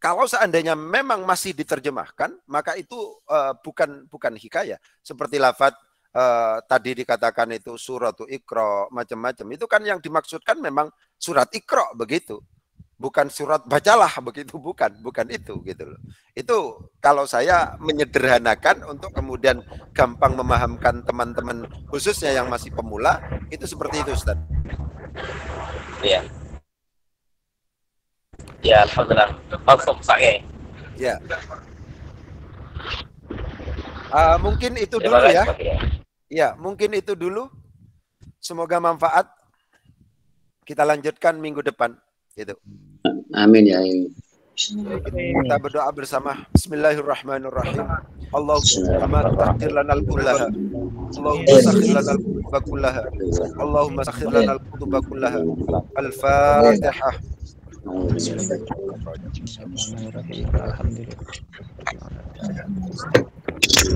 Kalau seandainya memang masih diterjemahkan, maka itu uh, bukan bukan hikayah. Seperti lafat uh, eh, tadi dikatakan itu surat ikro macam-macam. Itu kan yang dimaksudkan memang surat ikro begitu. Bukan surat bacalah begitu, bukan, bukan itu gitu loh. Itu kalau saya menyederhanakan untuk kemudian gampang memahamkan teman-teman khususnya yang masih pemula, itu seperti itu Ustaz. Iya. Ya, alhamdulillah. Langsung sange. Ya. Uh, ah, mungkin itu Terima dulu ya. ya. Ya, mungkin itu dulu. Semoga manfaat. Kita lanjutkan minggu depan. Gitu. Amin ya. Kita berdoa bersama. Bismillahirrahmanirrahim. Allahumma sakhir lana al-kullaha. Allahumma sakhir lana al-kutuba kullaha. Allahumma sakhir lana al kullaha. allahumma sakhir lana al kullaha al fatihah Alhamdulillah.